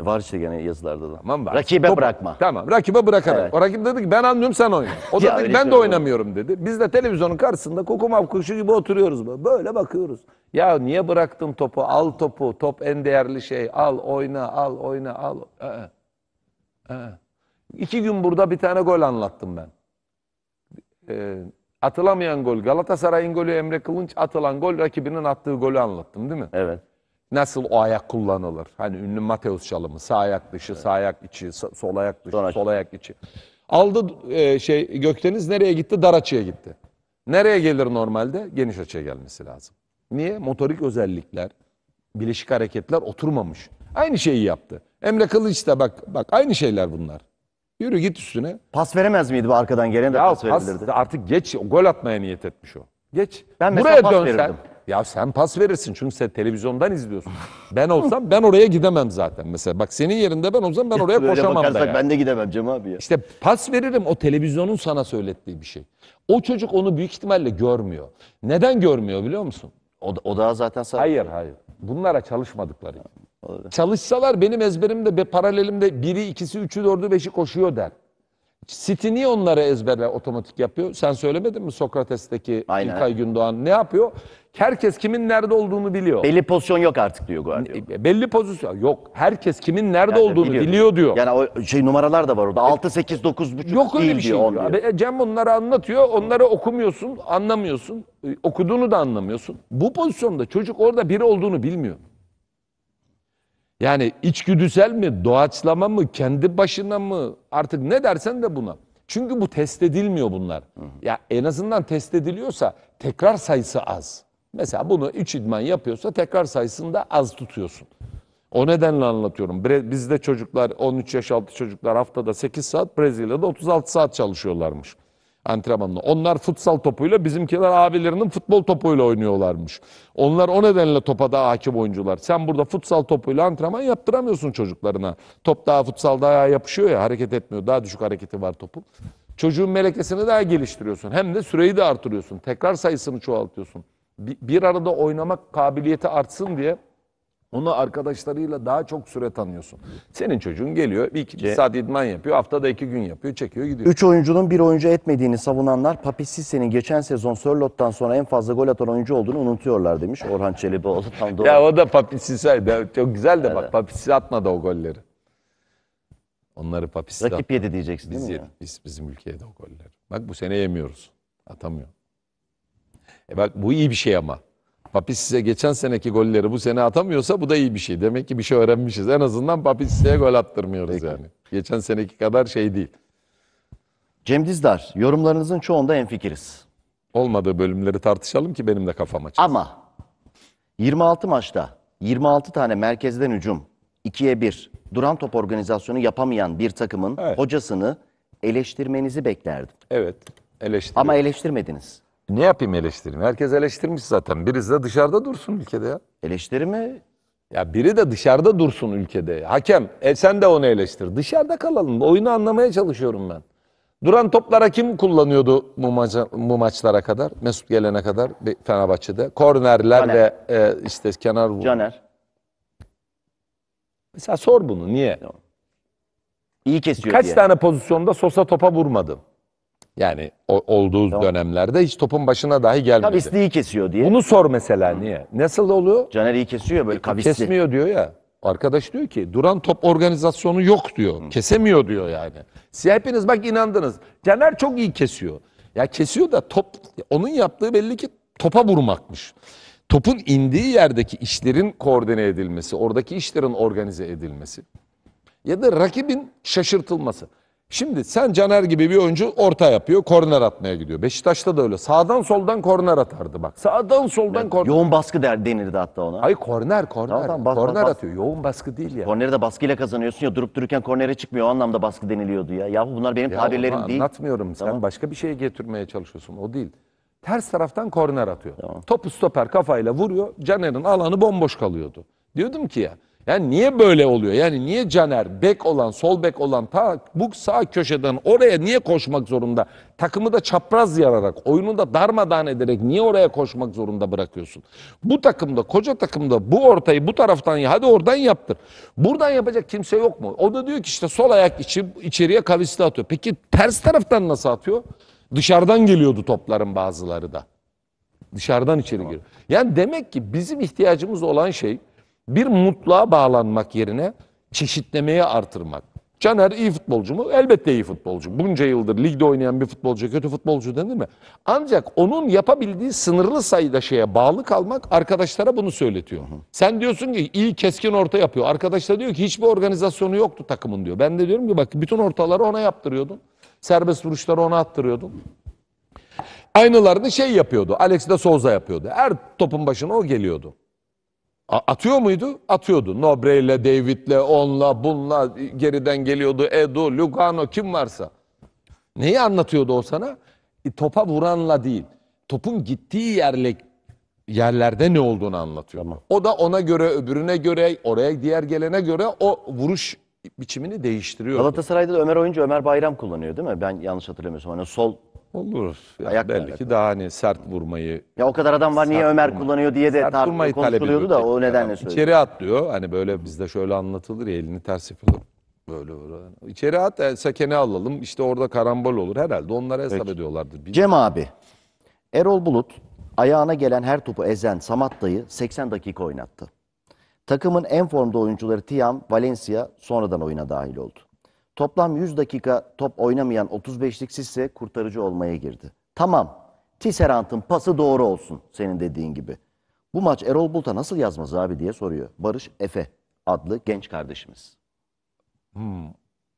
E, var işte gene yazılarda da. Tamam bak. Rakibe Topu, bırakma. Tamam rakibe bırakarak. Evet. O rakip dedi ki ben anlıyorum sen oyna. O da dedi ki ben de şey oynamıyorum dedi. Biz de televizyonun karşısında kokumav kuşu gibi oturuyoruz. Böyle bakıyoruz. Ya niye bıraktım topu? Al topu. Top en değerli şey. Al oyna al oyna al. Ee, ee. İki gün burada bir tane gol anlattım ben. E, atılamayan gol Galatasaray'ın golü Emre Kılınç atılan gol rakibinin attığı golü anlattım değil mi? Evet. Nasıl o ayak kullanılır? Hani ünlü Mateus çalımı sağ ayak dışı, evet. sağ ayak içi, sol ayak dışı, Sonra sol ayak içi. Aldı e, şey Gökteniz nereye gitti? Dar açıya gitti. Nereye gelir normalde? Geniş açıya gelmesi lazım. Niye? Motorik özellikler, bileşik hareketler oturmamış. Aynı şeyi yaptı. Emre Kılıç da bak bak aynı şeyler bunlar. Yürü git üstüne. Pas veremez miydi bu arkadan gelen de Ya pas, pas verebilirdi. artık geç gol atmaya niyet etmiş o. Geç. Ben mesela pas verirdim. Ya sen pas verirsin çünkü sen televizyondan izliyorsun. Ben olsam ben oraya gidemem zaten mesela. Bak senin yerinde ben olsam ben oraya Böyle koşamam da ya. ben de gidemem Cem abi ya. İşte pas veririm o televizyonun sana söylettiği bir şey. O çocuk onu büyük ihtimalle görmüyor. Neden görmüyor biliyor musun? O, o daha zaten sağ. Hayır hayır. Bunlara çalışmadıkları için. Olur. Çalışsalar benim ezberimde ve paralelimde biri, ikisi, üçü, dördü, beşi koşuyor der. City niye onlara ezberle otomatik yapıyor? Sen söylemedin mi Sokrates'teki Aynen. İlkay Gündoğan ne yapıyor? Herkes kimin nerede olduğunu biliyor. Belli pozisyon yok artık diyor Guardiola. E, belli pozisyon yok. Herkes kimin nerede yani olduğunu biliyor, biliyor diyor. Yani o şey numaralar da var orada. 6 8 9 buçuk Yok öyle bir şey diyor. diyor. E, Cem bunları anlatıyor. Onları okumuyorsun, anlamıyorsun. E, okuduğunu da anlamıyorsun. Bu pozisyonda çocuk orada biri olduğunu bilmiyor. Yani içgüdüsel mi, doğaçlama mı, kendi başına mı artık ne dersen de buna. Çünkü bu test edilmiyor bunlar. Hı hı. Ya en azından test ediliyorsa tekrar sayısı az. Mesela bunu 3 idman yapıyorsa tekrar sayısını da az tutuyorsun. O nedenle anlatıyorum. Bizde çocuklar 13 yaş altı çocuklar haftada 8 saat, Brezilya'da 36 saat çalışıyorlarmış antrenmanını. Onlar futsal topuyla bizimkiler abilerinin futbol topuyla oynuyorlarmış. Onlar o nedenle topa daha hakim oyuncular. Sen burada futsal topuyla antrenman yaptıramıyorsun çocuklarına. Top daha futsal daha yapışıyor ya hareket etmiyor. Daha düşük hareketi var topu. Çocuğun melekesini daha geliştiriyorsun. Hem de süreyi de artırıyorsun. Tekrar sayısını çoğaltıyorsun. Bir arada oynamak kabiliyeti artsın diye onu arkadaşlarıyla daha çok süre tanıyorsun. Senin çocuğun geliyor, bir, iki, bir saat idman yapıyor, haftada iki gün yapıyor, çekiyor gidiyor. Üç oyuncunun bir oyuncu etmediğini savunanlar Papi senin geçen sezon Sörlot'tan sonra en fazla gol atan oyuncu olduğunu unutuyorlar demiş Orhan Çelebioğlu. Tam doğru. Ya o da Papi Sisse, çok güzel de bak Papi Sisse atmadı o golleri. Onları Papi Sisse Rakip yedi diyeceksin biz değil mi? biz, bizim ülkeye de o golleri. Bak bu sene yemiyoruz, atamıyor. E bak bu iyi bir şey ama. Papis'e geçen seneki golleri bu sene atamıyorsa bu da iyi bir şey. Demek ki bir şey öğrenmişiz. En azından Papis'e gol attırmıyoruz Peki. yani. Geçen seneki kadar şey değil. Cem Dizdar, yorumlarınızın çoğunda enfikiriz. Olmadığı bölümleri tartışalım ki benim de kafam açılsın. Ama 26 maçta 26 tane merkezden hücum, 2'ye 1 duran top organizasyonu yapamayan bir takımın Evet. hocasını eleştirmenizi beklerdim. Evet. Eleştiri. Ama eleştirmediniz. Ne yapayım eleştirimi? Herkes eleştirmiş zaten. Birisi de dışarıda dursun ülkede ya. Eleştiri mi? Ya biri de dışarıda dursun ülkede. Hakem e, sen de onu eleştir. Dışarıda kalalım. Oyunu anlamaya çalışıyorum ben. Duran toplara kim kullanıyordu bu, maça, bu maçlara kadar? Mesut gelene kadar Fenerbahçe'de. Kornerler ve e, işte kenar Caner. Mesela sor bunu niye? İyi kesiyor Kaç diye. tane pozisyonda Sosa topa vurmadım? Yani o, olduğu Tamam. dönemlerde hiç topun başına dahi gelmedi. Kavisliği kesiyor diye. Bunu sor mesela niye? Nasıl oluyor? Caner iyi kesiyor böyle kavisli. Kesmiyor diyor ya. Arkadaş diyor ki duran top organizasyonu yok diyor. Kesemiyor diyor yani. Siz bak inandınız. Caner çok iyi kesiyor. Ya kesiyor da top onun yaptığı belli ki topa vurmakmış. Topun indiği yerdeki işlerin koordine edilmesi, oradaki işlerin organize edilmesi ya da rakibin şaşırtılması. Şimdi sen Caner gibi bir oyuncu orta yapıyor, korner atmaya gidiyor. Beşiktaş'ta da öyle. Sağdan soldan korner atardı bak. Sağdan soldan korner. Yoğun baskı der, denirdi hatta ona. Hayır korner, korner. Tamam, bas, korner bas, bas. atıyor. Yoğun baskı değil ya. Korneri de baskıyla kazanıyorsun ya. Durup dururken kornere çıkmıyor. O anlamda baskı deniliyordu ya. Yahu bunlar benim ya tabirlerim değil. Anlatmıyorum. Sen Tamam. başka bir şeye getirmeye çalışıyorsun. O değil. Ters taraftan korner atıyor. Tamam. Topu stoper kafayla vuruyor. Caner'in alanı bomboş kalıyordu. Diyordum ki ya yani niye böyle oluyor? Yani niye Caner bek olan, sol bek olan ta bu sağ köşeden oraya niye koşmak zorunda? Takımı da çapraz yararak, oyunu da darmadağın ederek niye oraya koşmak zorunda bırakıyorsun? Bu takımda, koca takımda bu ortayı bu taraftan ya hadi oradan yaptır. Buradan yapacak kimse yok mu? O da diyor ki işte sol ayak içi, içeriye kavisli atıyor. Peki ters taraftan nasıl atıyor? Dışarıdan geliyordu topların bazıları da. Dışarıdan içeri tamam. giriyor. Yani demek ki bizim ihtiyacımız olan şey bir mutluğa bağlanmak yerine çeşitlemeyi artırmak. Caner iyi futbolcu mu? Elbette iyi futbolcu. Bunca yıldır ligde oynayan bir futbolcu kötü futbolcu denir mi? Ancak onun yapabildiği sınırlı sayıda şeye bağlı kalmak arkadaşlara bunu söyletiyor. Hı. Sen diyorsun ki iyi keskin orta yapıyor. Arkadaşlar diyor ki hiçbir organizasyonu yoktu takımın diyor. Ben de diyorum ki bak bütün ortaları ona yaptırıyordun. Serbest vuruşları ona attırıyordun. Aynılarını şey yapıyordu. Alex de Souza yapıyordu. Her topun başına o geliyordu. Atıyor muydu? Atıyordu. Nobre'yle, David'le, on'la, bun'la geriden geliyordu. Edu, Lugano kim varsa. Neyi anlatıyordu o sana? E, topa vuranla değil. Topun gittiği yerle yerlerde ne olduğunu anlatıyor. Tamam. O da ona göre, öbürüne göre, oraya diğer gelene göre o vuruş biçimini değiştiriyor. Galatasaray'da da Ömer oyuncu Ömer Bayram kullanıyor değil mi? Ben yanlış hatırlamıyorsam. Hani sol Olur. Ayak belki alakalı. daha hani sert vurmayı. Ya o kadar adam var niye Ömer vurma. kullanıyor diye de tartışma konuşuluyordu da o nedenle söylüyor. söylüyorum. İçeri atlıyor. Hani böyle bizde şöyle anlatılır ya elini ters yapılır. Böyle böyle. İçeri at e, sekene alalım. İşte orada karambol olur. Herhalde onlara hesap Peki. ediyorlardır. Bilmiyorum. Cem abi. Erol Bulut ayağına gelen her topu ezen Samat dayı 80 dakika oynattı. Takımın en formda oyuncuları Tiam, Valencia sonradan oyuna dahil oldu. Toplam 100 dakika top oynamayan 35'lik Sisse kurtarıcı olmaya girdi. Tamam. Tisserant'ın pası doğru olsun senin dediğin gibi. Bu maç Erol Bulut'a nasıl yazmaz abi diye soruyor. Barış Efe adlı genç kardeşimiz. Hmm.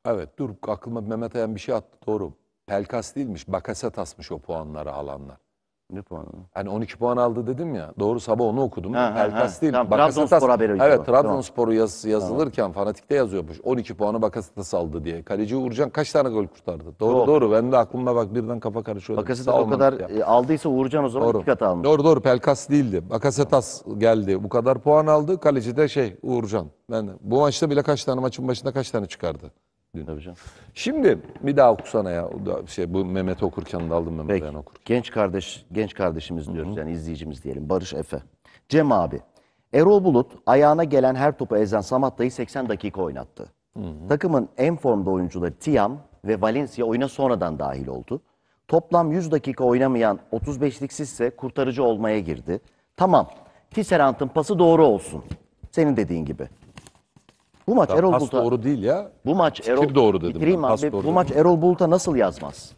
Evet dur aklıma Mehmet Ayan bir şey attı doğru. Pelkas değilmiş bakasa tasmış o puanları alanlar. Ne puanı? Yani 12 puan aldı dedim ya. Doğru sabah onu okudum. Ha, Pelkas değil. Tamam, Trabzonspor haberi. Evet Trabzonspor'u yaz, yazılırken tamam. fanatikte yazıyormuş. 12 puanı Bakasitas aldı diye. Kaleci Uğurcan kaç tane gol kurtardı? Doğru doğru. doğru. Ben de aklımda bak birden kafa karışıyor. Bakasitas o kadar ya. E, aldıysa Uğurcan o zaman doğru. iki kat almış. Doğru doğru Pelkas değildi. Bakasitas geldi. Bu kadar puan aldı. Kaleci de şey Uğurcan. Ben bu maçta bile kaç tane maçın başında kaç tane çıkardı? dün. Tabii canım. Şimdi bir daha okusana ya. şey bu Mehmet okurken de aldım Mehmet Peki. okur. Genç kardeş genç kardeşimiz diyoruz Hı-hı. yani izleyicimiz diyelim. Barış Efe. Cem abi. Erol Bulut ayağına gelen her topu ezen Samatta'yı 80 dakika oynattı. Hı-hı. Takımın en formda oyuncuları Tiam ve Valencia oyuna sonradan dahil oldu. Toplam 100 dakika oynamayan 35'liksiz ise kurtarıcı olmaya girdi. Tamam. Tisserant'ın pası doğru olsun. Senin dediğin gibi. Bu maç Erol Bulut'a doğru değil ya. Bu maç Fikir Erol doğru dedim bitireyim abi. Bu maç dedim. Erol Bulut'a nasıl yazmaz?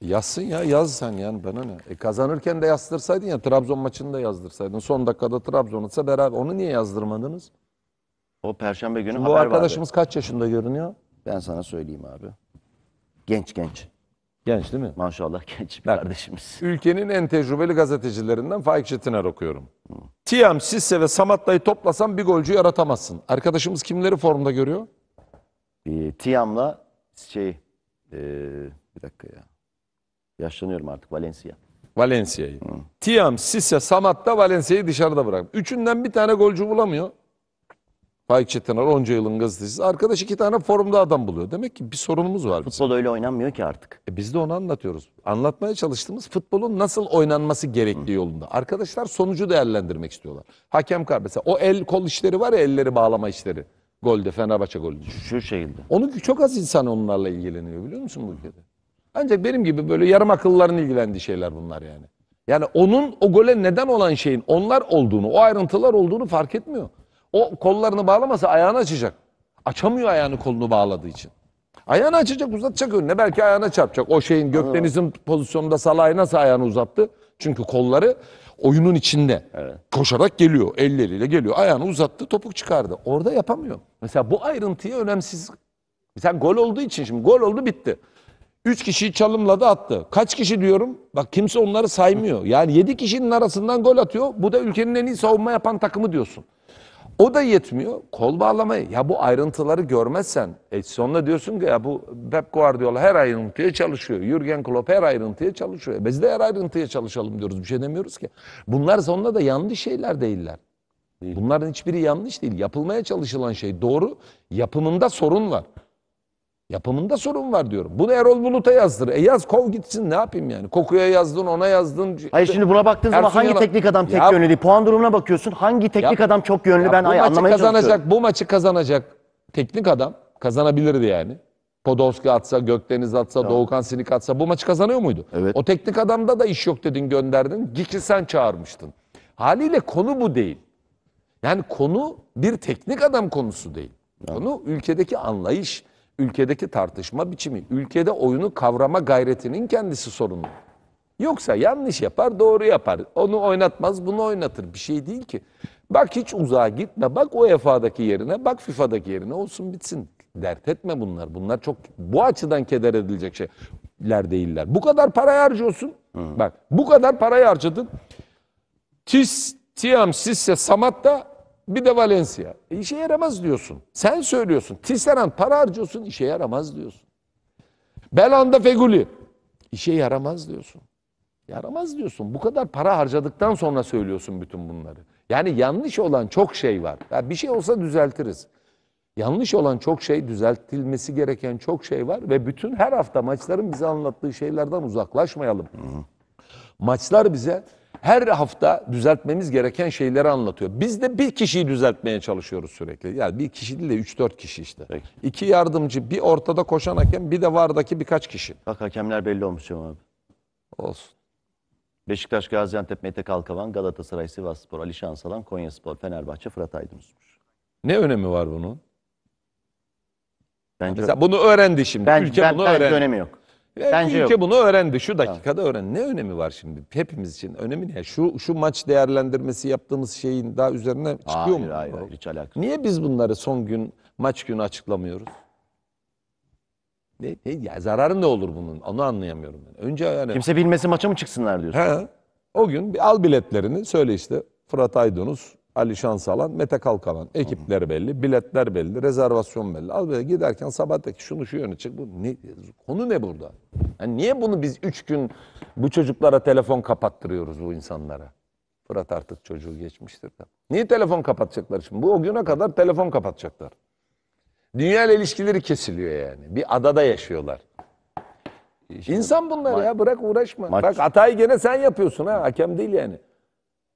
Yazsın ya yaz sen yani bana ne. E kazanırken de yazdırsaydın ya Trabzon maçını da yazdırsaydın. Son dakikada Trabzon atsa beraber onu niye yazdırmadınız? O perşembe günü Bu haber var. arkadaşımız kaç yaşında görünüyor? Ben sana söyleyeyim abi. Genç genç. Genç değil mi? Maşallah genç bir kardeşimiz. Ülkenin en tecrübeli gazetecilerinden Faik Çetiner okuyorum. Tiam, Sisse ve Samatta'yı toplasan bir golcü yaratamazsın. Arkadaşımız kimleri formda görüyor? Ee, Tiam'la şey ee, bir dakika ya. Yaşlanıyorum artık Valencia. Valencia'yı. Tiam, Sisse, Samatta Valencia'yı dışarıda bırak. Üçünden bir tane golcü bulamıyor. Faik Çetiner onca yılın gazetecisi. Arkadaş iki tane forumda adam buluyor. Demek ki bir sorunumuz var. Futbol bizim. öyle oynanmıyor ki artık. E biz de onu anlatıyoruz. Anlatmaya çalıştığımız futbolun nasıl oynanması gerektiği yolunda. Arkadaşlar sonucu değerlendirmek istiyorlar. Hakem kar mesela o el kol işleri var ya elleri bağlama işleri. Golde Fenerbahçe golü. Şu şekilde. Onu çok az insan onlarla ilgileniyor biliyor musun bu ülkede? Ancak benim gibi böyle yarım akılların ilgilendiği şeyler bunlar yani. Yani onun o gole neden olan şeyin onlar olduğunu, o ayrıntılar olduğunu fark etmiyor. O kollarını bağlamasa ayağını açacak. Açamıyor ayağını kolunu bağladığı için. Ayağını açacak uzatacak önüne belki ayağına çarpacak. O şeyin Gökdeniz'in pozisyonunda Salah'ı nasıl ayağını uzattı? Çünkü kolları oyunun içinde. Evet. Koşarak geliyor. Elleriyle geliyor. Ayağını uzattı topuk çıkardı. Orada yapamıyor. Mesela bu ayrıntıyı önemsiz. Mesela gol olduğu için şimdi gol oldu bitti. Üç kişiyi çalımladı attı. Kaç kişi diyorum? Bak kimse onları saymıyor. Yani yedi kişinin arasından gol atıyor. Bu da ülkenin en iyi savunma yapan takımı diyorsun. O da yetmiyor. Kol bağlamayı. Ya bu ayrıntıları görmezsen e sonunda diyorsun ki ya bu Pep Guardiola her ayrıntıya çalışıyor. Jürgen Klopp her ayrıntıya çalışıyor. E, biz de her ayrıntıya çalışalım diyoruz. Bir şey demiyoruz ki. Bunlar sonunda da yanlış şeyler değiller. Bunların hiçbiri yanlış değil. Yapılmaya çalışılan şey doğru. Yapımında sorun var. Yapımında sorun var diyorum. Bunu Erol Bulut'a yazdır. E yaz kov gitsin ne yapayım yani. Kokuya yazdın ona yazdın. Hayır şimdi buna baktığın zaman hangi Yanal- teknik adam tek Ya- yönlü değil. Puan durumuna bakıyorsun. Hangi teknik adam çok yönlü ben bu ay- maçı çalışıyorum. kazanacak, bu maçı kazanacak teknik adam kazanabilirdi yani. Podolski atsa, Gökdeniz atsa, Doğukan Sinik atsa bu maçı kazanıyor muydu? Evet. O teknik adamda da iş yok dedin gönderdin. Giki sen çağırmıştın. Haliyle konu bu değil. Yani konu bir teknik adam konusu değil. Konu ülkedeki anlayış ülkedeki tartışma biçimi, ülkede oyunu kavrama gayretinin kendisi sorunlu. Yoksa yanlış yapar, doğru yapar. Onu oynatmaz, bunu oynatır. Bir şey değil ki. Bak hiç uzağa gitme. Bak UEFA'daki yerine, bak FIFA'daki yerine olsun bitsin. Dert etme bunlar. Bunlar çok bu açıdan keder edilecek şeyler değiller. Bu kadar para harcıyorsun. Hı. Bak bu kadar para harcadın. Tis, Tiam, Sisse, Samat da bir de Valencia. E işe yaramaz diyorsun. Sen söylüyorsun. Tisserand para harcıyorsun işe yaramaz diyorsun. Belanda Feguli. işe yaramaz diyorsun. Yaramaz diyorsun. Bu kadar para harcadıktan sonra söylüyorsun bütün bunları. Yani yanlış olan çok şey var. Ya bir şey olsa düzeltiriz. Yanlış olan çok şey, düzeltilmesi gereken çok şey var ve bütün her hafta maçların bize anlattığı şeylerden uzaklaşmayalım. Hı hı. Maçlar bize her hafta düzeltmemiz gereken şeyleri anlatıyor. Biz de bir kişiyi düzeltmeye çalışıyoruz sürekli. Yani bir kişi değil de 3-4 kişi işte. Peki. İki yardımcı, bir ortada koşan hakem, bir de vardaki birkaç kişi. Bak hakemler belli olmuş Cem abi. Olsun. Beşiktaş, Gaziantep, Mete Kalkavan, Galatasaray, Sivasspor, Ali Şansalan, Konyaspor, Fenerbahçe, Fırat Aydın Usmuş. Ne önemi var bunun? Bence, Mesela bunu öğrendi şimdi. Ben, Ülke ben, bunu bence öğrendi. önemi yok. Yani Bence ülke yok. bunu öğrendi. Şu dakikada öğren. Ne önemi var şimdi? Hepimiz için önemi ne? Şu şu maç değerlendirmesi yaptığımız şeyin daha üzerine çıkıyor Hayır, mu? hayır, hayır, hiç alakası Niye biz bunları son gün maç günü açıklamıyoruz? Ne, ne ya zararı ne olur bunun? Onu anlayamıyorum ben. Önce yani Kimse bilmesi maça mı çıksınlar diyorsun. He. o gün bir al biletlerini söyle işte Fırat Aydınus Ali Şansalan, Mete Kalkalan. Ekipler belli, biletler belli, rezervasyon belli. Al böyle giderken sabahtaki şunu şu yöne çık. Bu ne, konu ne burada? Yani niye bunu biz üç gün bu çocuklara telefon kapattırıyoruz bu insanlara? Fırat artık çocuğu geçmiştir de. Niye telefon kapatacaklar şimdi? Bu o güne kadar telefon kapatacaklar. Dünya ile ilişkileri kesiliyor yani. Bir adada yaşıyorlar. İnsan bunlar ya bırak uğraşma. Maç- Bak hatayı gene sen yapıyorsun ha. Hakem değil yani.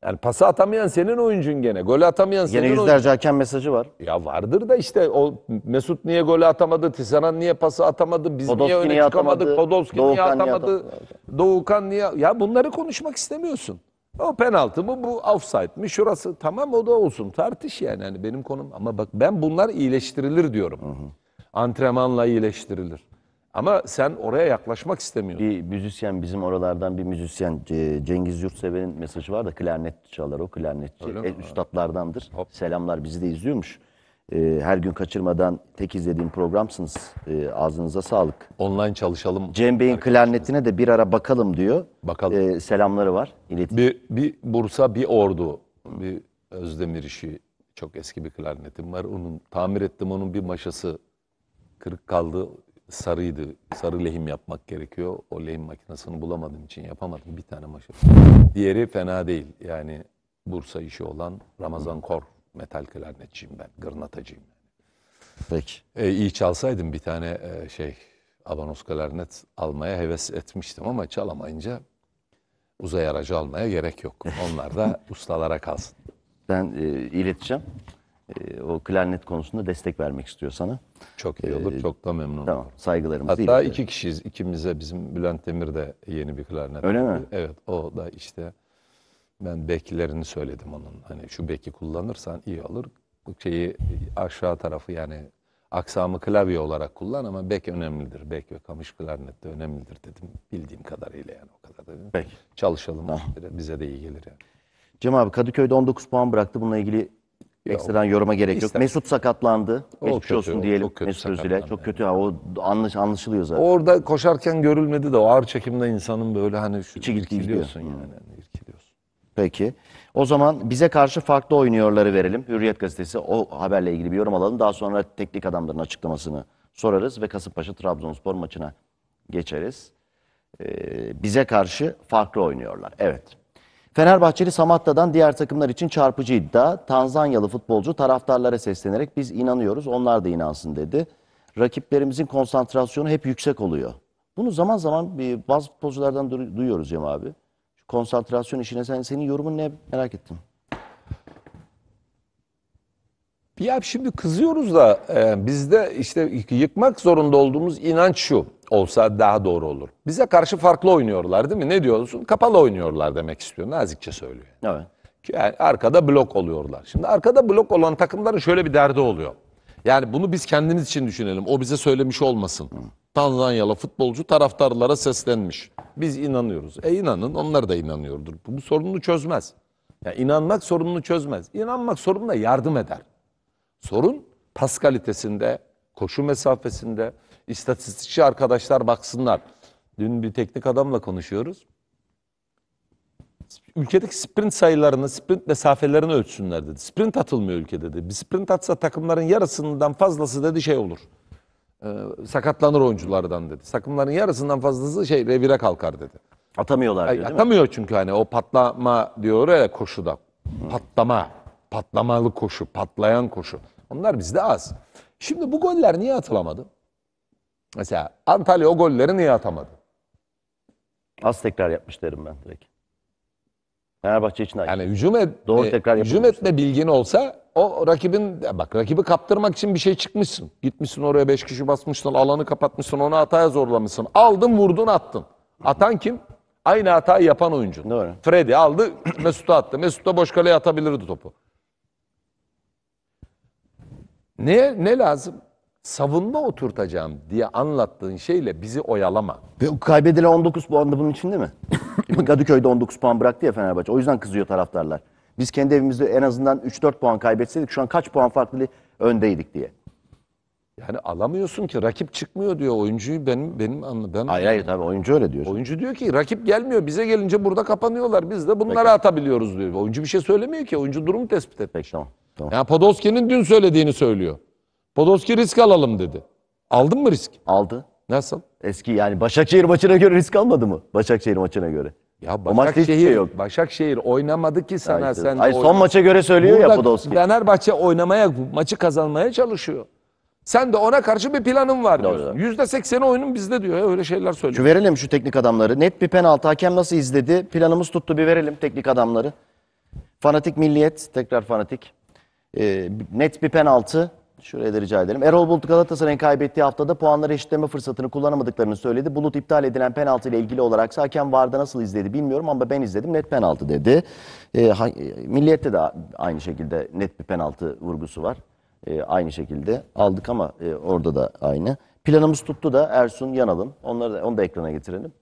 Yani pası atamayan senin oyuncun gene. Golü atamayan senin oyuncun. yüzlerce hakem mesajı var. Ya vardır da işte o Mesut niye golü atamadı, Tisanan niye pası atamadı, biz Podolski niye öne niye çıkamadık, atamadı, Podolski niye Doğukan niye atamadı, Doğukan niye... Ya bunları konuşmak istemiyorsun. O penaltı mı, bu offside mi, şurası tamam o da olsun tartış yani. yani benim konum ama bak ben bunlar iyileştirilir diyorum. Hı hı. Antrenmanla iyileştirilir. Ama sen oraya yaklaşmak istemiyorsun. Bir müzisyen bizim oralardan bir müzisyen Cengiz Yurtsever'in mesajı var da klarnet çalar o klarnetçi. E, üstatlardandır. Hop. Selamlar bizi de izliyormuş. E, her gün kaçırmadan tek izlediğim programsınız. E, ağzınıza sağlık. Online çalışalım. Cem Bey'in klarnetine de bir ara bakalım diyor. Bakalım. E, selamları var. İletin. Bir, bir Bursa, bir Ordu, bir Özdemir işi. Çok eski bir klarnetim var. Onun tamir ettim onun bir maşası kırık kaldı sarıydı. Sarı lehim yapmak gerekiyor. O lehim makinesini bulamadığım için yapamadım. Bir tane maşa. Diğeri fena değil. Yani Bursa işi olan Ramazan Kor metal klarnetçiyim ben. Gırnatacıyım. Peki. Ee, iyi çalsaydım bir tane e, şey Avanos klarnet almaya heves etmiştim ama çalamayınca uzay aracı almaya gerek yok. Onlar da ustalara kalsın. Ben e, ileteceğim. Ee, o klarnet konusunda destek vermek istiyor sana. Çok iyi olur. Ee, çok da memnun Tamam. olurum. Saygılarımız Hatta iki kişiyiz. İkimize bizim Bülent Demir de yeni bir klarnet. Öyle mi? Evet. O da işte ben beklerini söyledim onun. Hani şu beki kullanırsan iyi olur. Bu şeyi aşağı tarafı yani aksamı klavye olarak kullan ama bek önemlidir. Bek ve kamış klarnet de önemlidir dedim. Bildiğim kadarıyla yani o kadar dedim. Peki. Çalışalım. Tamam. Bize de iyi gelir yani. Cem abi Kadıköy'de 19 puan bıraktı. Bununla ilgili Ekstradan yoruma gerek yok. İster. Mesut sakatlandı. O Geçmiş kötü, olsun o- diyelim o kötü Mesut Özil'e. Çok kötü ha o anlaş, anlaşılıyor zaten. Orada koşarken görülmedi de o ağır çekimde insanın böyle hani şu İçi irkiliyorsun gidiyor. yani. Hmm. hani irkiliyorsun. Peki. O zaman bize karşı farklı oynuyorları verelim. Hürriyet gazetesi o haberle ilgili bir yorum alalım. Daha sonra teknik adamların açıklamasını sorarız ve Kasımpaşa Trabzonspor maçına geçeriz. Ee, bize karşı farklı oynuyorlar. Evet. Fenerbahçeli Samatta'dan diğer takımlar için çarpıcı iddia. Tanzanyalı futbolcu taraftarlara seslenerek biz inanıyoruz onlar da inansın dedi. Rakiplerimizin konsantrasyonu hep yüksek oluyor. Bunu zaman zaman bir bazı futbolculardan duyuyoruz Cem abi. Şu konsantrasyon işine sen senin yorumun ne merak ettim. Ya şimdi kızıyoruz da e, bizde işte yıkmak zorunda olduğumuz inanç şu olsa daha doğru olur. Bize karşı farklı oynuyorlar değil mi? Ne diyorsun? Kapalı oynuyorlar demek istiyor. Nazikçe söylüyor. Evet. Yani arkada blok oluyorlar. Şimdi arkada blok olan takımların şöyle bir derdi oluyor. Yani bunu biz kendimiz için düşünelim. O bize söylemiş olmasın. Hı. Tanzanyalı futbolcu taraftarlara seslenmiş. Biz inanıyoruz. E inanın onlar da inanıyordur. Bu sorununu çözmez. Yani inanmak sorununu çözmez. İnanmak sorununa yardım eder. Sorun pas kalitesinde, koşu mesafesinde, istatistikçi arkadaşlar baksınlar. Dün bir teknik adamla konuşuyoruz. Ülkedeki sprint sayılarını, sprint mesafelerini ölçsünler dedi. Sprint atılmıyor ülkede dedi. Bir sprint atsa takımların yarısından fazlası dedi şey olur. Ee, sakatlanır oyunculardan dedi. Takımların yarısından fazlası şey revire kalkar dedi. Atamıyorlar diyor, Ay, değil mi? atamıyor çünkü hani o patlama diyor ya koşuda. Patlama, patlamalı koşu, patlayan koşu. Onlar bizde az. Şimdi bu goller niye atılamadı? Mesela Antalya o golleri niye atamadı? Az tekrar yapmış derim ben direkt. Fenerbahçe için aynı. Yani şey. hücum et, Doğru tekrar hücum etme bilgin olsa o rakibin bak rakibi kaptırmak için bir şey çıkmışsın. Gitmişsin oraya 5 kişi basmışsın, alanı kapatmışsın, onu hataya zorlamışsın. Aldın, vurdun, attın. Atan kim? Aynı hatayı yapan oyuncu. Doğru. Freddy aldı, Mesut'a attı. Mesut da boş kaleye atabilirdi topu. Ne ne lazım? savunma oturtacağım diye anlattığın şeyle bizi oyalama. Ve kaybedilen 19 puan da bunun içinde mi? Kadıköy'de 19 puan bıraktı ya Fenerbahçe. O yüzden kızıyor taraftarlar. Biz kendi evimizde en azından 3-4 puan kaybetseydik şu an kaç puan farklı öndeydik diye. Yani alamıyorsun ki rakip çıkmıyor diyor oyuncuyu benim benim anla ben Hayır hayır tabii oyuncu öyle diyor. oyuncu diyor ki rakip gelmiyor bize gelince burada kapanıyorlar biz de bunları Peki. atabiliyoruz diyor. Oyuncu bir şey söylemiyor ki oyuncu durumu tespit etmek. Peki tamam. tamam. Yani Podolski'nin dün söylediğini söylüyor. Podolski risk alalım dedi. Aldın mı risk? Aldı. Nasıl? Eski yani Başakşehir maçına göre risk almadı mı? Başakşehir maçına göre. Ya Başakşehir, şey yok. Başakşehir oynamadı ki sana Hayır, sen de son oyna. maça göre söylüyor ya Burada Podolski. Fenerbahçe oynamaya, maçı kazanmaya çalışıyor. Sen de ona karşı bir planın var Doğru. Yüzde sekseni oyunun bizde diyor. Ya, öyle şeyler söylüyor. Şu verelim şu teknik adamları. Net bir penaltı. Hakem nasıl izledi? Planımız tuttu bir verelim teknik adamları. Fanatik milliyet. Tekrar fanatik. Ee, net bir penaltı. Şuraya da rica edelim. Erol Bulut Galatasaray'ın kaybettiği haftada puanları eşitleme fırsatını kullanamadıklarını söyledi. Bulut iptal edilen penaltı ile ilgili olarak hakem Varda nasıl izledi bilmiyorum ama ben izledim net penaltı dedi. E, ha, milliyette de aynı şekilde net bir penaltı vurgusu var. E, aynı şekilde aldık ama e, orada da aynı. Planımız tuttu da Ersun Yanal'ın. Onları da, onu da ekrana getirelim.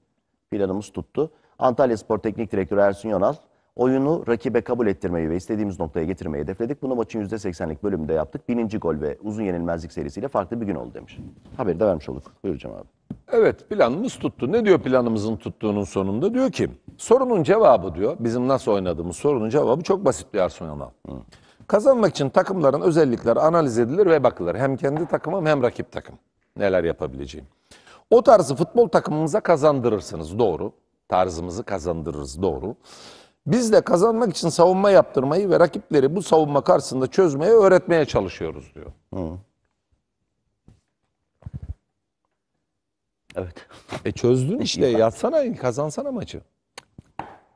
Planımız tuttu. Antalya Spor Teknik Direktörü Ersun Yanal Oyunu rakibe kabul ettirmeyi ve istediğimiz noktaya getirmeyi hedefledik. Bunu maçın %80'lik bölümünde yaptık. Bininci gol ve uzun yenilmezlik serisiyle farklı bir gün oldu demiş. Haberi de vermiş olduk. Buyuracağım abi. Evet planımız tuttu. Ne diyor planımızın tuttuğunun sonunda? Diyor ki sorunun cevabı diyor. Bizim nasıl oynadığımız sorunun cevabı çok basit bir Arsenal. Hı. Kazanmak için takımların özellikleri analiz edilir ve bakılır. Hem kendi takımım hem rakip takım. Neler yapabileceğim. O tarzı futbol takımımıza kazandırırsınız doğru. Tarzımızı kazandırırız doğru. Biz de kazanmak için savunma yaptırmayı ve rakipleri bu savunma karşısında çözmeye, öğretmeye çalışıyoruz diyor. Hı. Evet. E çözdün işte. Yatsana, kazansana maçı.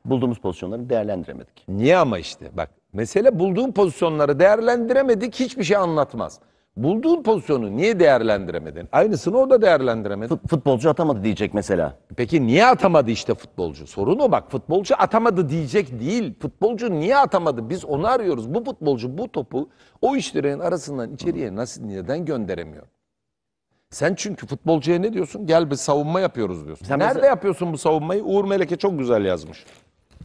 Bulduğumuz pozisyonları değerlendiremedik. Niye ama işte bak. Mesele bulduğun pozisyonları değerlendiremedik hiçbir şey anlatmaz. Bulduğun pozisyonu niye değerlendiremedin? Aynısını o da değerlendiremedi. Fut- futbolcu atamadı diyecek mesela. Peki niye atamadı işte futbolcu? Sorun o bak futbolcu atamadı diyecek değil. Futbolcu niye atamadı? Biz onu arıyoruz. Bu futbolcu bu topu o işlerin arasından içeriye nasıl neden gönderemiyor? Sen çünkü futbolcuya ne diyorsun? Gel bir savunma yapıyoruz diyorsun. Sen Nerede mesela- yapıyorsun bu savunmayı? Uğur Meleke çok güzel yazmış.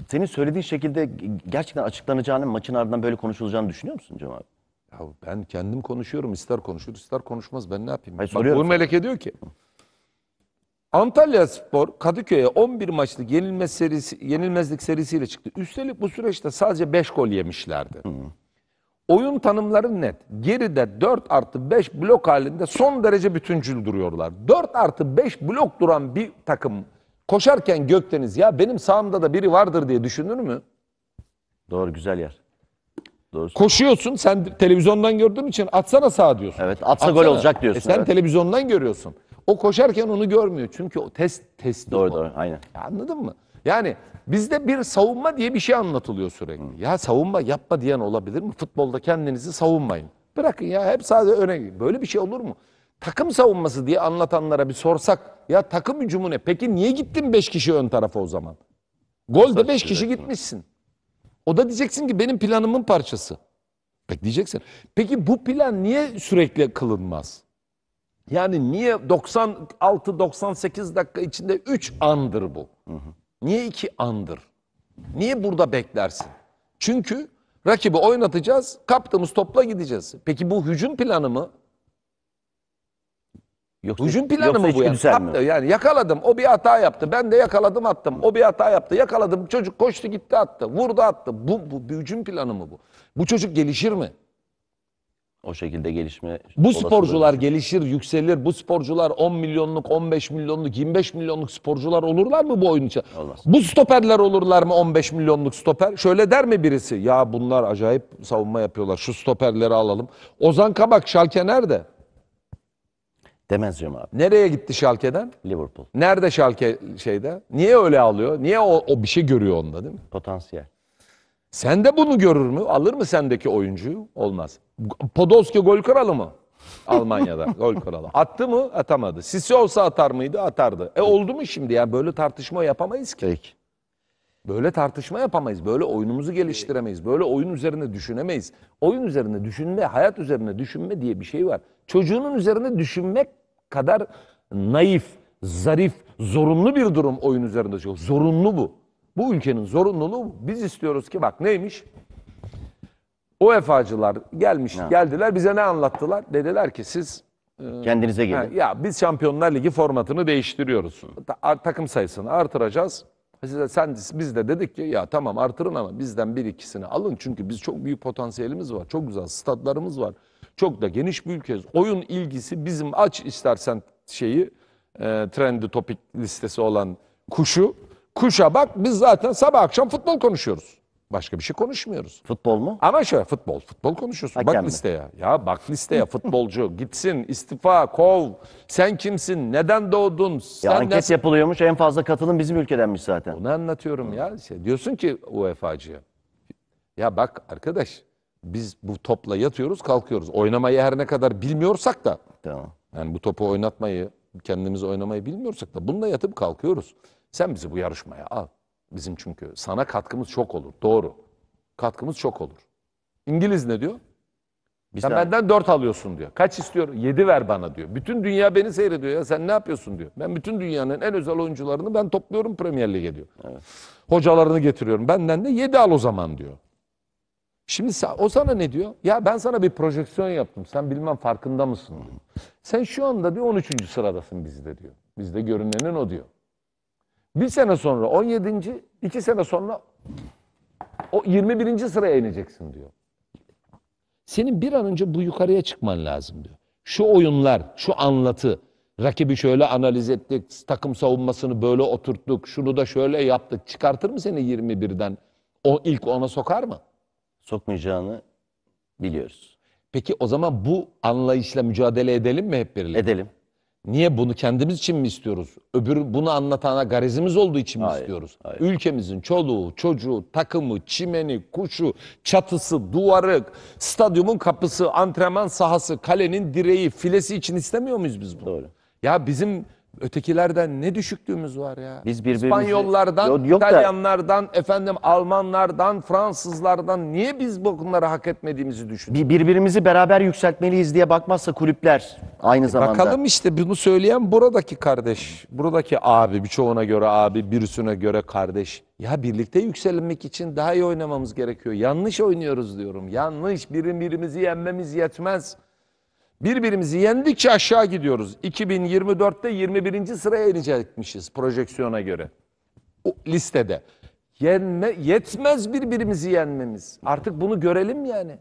Senin söylediğin şekilde gerçekten açıklanacağını, maçın ardından böyle konuşulacağını düşünüyor musun Cemal? abi? Ya ben kendim konuşuyorum. ister konuşur ister konuşmaz. Ben ne yapayım? Hayır, Bak, Uğur Meleke diyor ki Antalya Spor Kadıköy'e 11 maçlık yenilmez serisi, yenilmezlik serisiyle çıktı. Üstelik bu süreçte sadece 5 gol yemişlerdi. Hı. Oyun tanımları net. Geride 4 artı 5 blok halinde son derece bütüncül duruyorlar. 4 artı 5 blok duran bir takım koşarken Gökdeniz ya benim sağımda da biri vardır diye düşünür mü? Doğru güzel yer. Doğru. Koşuyorsun sen televizyondan gördüğün için atsana sağ diyorsun. Evet atsa atsana. gol olacak diyorsun. E sen evet. televizyondan görüyorsun. O koşarken onu görmüyor. Çünkü o test testi. Doğru doğru aynen. Ya anladın mı? Yani bizde bir savunma diye bir şey anlatılıyor sürekli. Hı. Ya savunma yapma diyen olabilir mi? Futbolda kendinizi savunmayın. Bırakın ya hep sadece öne Böyle bir şey olur mu? Takım savunması diye anlatanlara bir sorsak ya takım hücumu ne? Peki niye gittin 5 kişi ön tarafa o zaman? Golde 5 kişi gitmişsin. O da diyeceksin ki benim planımın parçası. Peki diyeceksin. Peki bu plan niye sürekli kılınmaz? Yani niye 96-98 dakika içinde 3 andır bu? Hı hı. Niye 2 andır? Niye burada beklersin? Çünkü rakibi oynatacağız, kaptığımız topla gideceğiz. Peki bu hücum planı mı? Yoksa, Hücum planı mı bu ya? içgüdüsel Yani yakaladım. O bir hata yaptı. Ben de yakaladım attım. O bir hata yaptı. Yakaladım. Çocuk koştu gitti attı. Vurdu attı. Bu, bu bir hücum planı mı bu? Bu çocuk gelişir mi? O şekilde gelişme Bu olasılığı- sporcular şey. gelişir, yükselir. Bu sporcular 10 milyonluk, 15 milyonluk, 25 milyonluk sporcular olurlar mı bu oyun için? Olmaz. Bu stoperler olurlar mı 15 milyonluk stoper? Şöyle der mi birisi? Ya bunlar acayip savunma yapıyorlar. Şu stoperleri alalım. Ozan Kabak Şalke nerede? Demezciğim abi. Nereye gitti Şalke'den? Liverpool. Nerede Şalke şeyde? Niye öyle alıyor? Niye o, o bir şey görüyor onda değil mi? Potansiyel. Sen de bunu görür mü? Alır mı sendeki oyuncuyu? Olmaz. Podolski gol kralı mı? Almanya'da gol kralı. Attı mı? Atamadı. Sisi olsa atar mıydı? Atardı. E oldu mu şimdi? Yani böyle tartışma yapamayız ki. Peki. Böyle tartışma yapamayız. Böyle oyunumuzu geliştiremeyiz. Böyle oyun üzerine düşünemeyiz. Oyun üzerine düşünme, hayat üzerine düşünme diye bir şey var. Çocuğunun üzerine düşünmek kadar naif, zarif, zorunlu bir durum oyun üzerinde çıkıyor. Zorunlu bu. Bu ülkenin zorunluluğu bu. Biz istiyoruz ki bak neymiş? O efacılar gelmiş, Ha. geldiler bize ne anlattılar? Dediler ki siz e, Kendinize gelin. Ya biz Şampiyonlar Ligi formatını değiştiriyoruz. Ta- takım sayısını artıracağız. Size, sen, biz de dedik ki ya tamam artırın ama bizden bir ikisini alın. Çünkü biz çok büyük potansiyelimiz var. Çok güzel statlarımız var. Çok da geniş bir ülkeyiz. Oyun ilgisi bizim aç istersen şeyi e, trendi topik listesi olan kuşu. Kuşa bak biz zaten sabah akşam futbol konuşuyoruz. Başka bir şey konuşmuyoruz. Futbol mu? Ama şöyle futbol, futbol konuşuyorsun. Hakem bak mi? listeye. Ya bak listeye futbolcu gitsin, istifa, kov. Sen kimsin? Neden doğdun? E, Sen ya anket nasıl... yapılıyormuş. En fazla katılım bizim ülkedenmiş zaten. Onu anlatıyorum ya. İşte diyorsun ki UEFA'cıya. Ya bak arkadaş biz bu topla yatıyoruz, kalkıyoruz. Oynamayı her ne kadar bilmiyorsak da. Tamam. Yani bu topu oynatmayı, kendimiz oynamayı bilmiyorsak da bununla yatıp kalkıyoruz. Sen bizi bu yarışmaya al bizim çünkü. Sana katkımız çok olur. Doğru. Katkımız çok olur. İngiliz ne diyor? Sen Bizden- benden dört alıyorsun diyor. Kaç istiyor? Yedi ver bana diyor. Bütün dünya beni seyrediyor ya sen ne yapıyorsun diyor. Ben bütün dünyanın en özel oyuncularını ben topluyorum Premier Lig'e diyor. Hocalarını getiriyorum. Benden de yedi al o zaman diyor. Şimdi sa- o sana ne diyor? Ya ben sana bir projeksiyon yaptım. Sen bilmem farkında mısın diyor. Sen şu anda diyor 13. sıradasın bizde diyor. Bizde görünenin o diyor. Bir sene sonra 17. iki sene sonra o 21. sıraya ineceksin diyor. Senin bir an önce bu yukarıya çıkman lazım diyor. Şu oyunlar, şu anlatı, rakibi şöyle analiz ettik, takım savunmasını böyle oturttuk, şunu da şöyle yaptık. Çıkartır mı seni 21'den? O ilk ona sokar mı? Sokmayacağını biliyoruz. Peki o zaman bu anlayışla mücadele edelim mi hep birlikte? Edelim. Niye bunu kendimiz için mi istiyoruz? Öbür bunu anlatana garizimiz olduğu için mi istiyoruz? hayır. Ülkemizin çoluğu, çocuğu, takımı, çimeni, kuşu, çatısı, duvarı, stadyumun kapısı, antrenman sahası, kalenin direği, filesi için istemiyor muyuz biz bunu? Doğru. Ya bizim Ötekilerden ne düşüklüğümüz var ya. Biz birbirimizi... İspanyollardan, yok, yok da... İtalyanlardan, efendim Almanlardan, Fransızlardan niye biz bunları hak etmediğimizi düşünüyoruz? Bir, birbirimizi beraber yükseltmeliyiz diye bakmazsa kulüpler aynı e, zamanda. Bakalım işte bunu söyleyen buradaki kardeş, buradaki abi, birçoğuna göre abi, birisine göre kardeş. Ya birlikte yükselmek için daha iyi oynamamız gerekiyor. Yanlış oynuyoruz diyorum. Yanlış. Birbirimizi yenmemiz yetmez. Birbirimizi yendikçe aşağı gidiyoruz. 2024'te 21. sıraya inecekmişiz projeksiyona göre. O listede. Yenme, yetmez birbirimizi yenmemiz. Artık bunu görelim yani.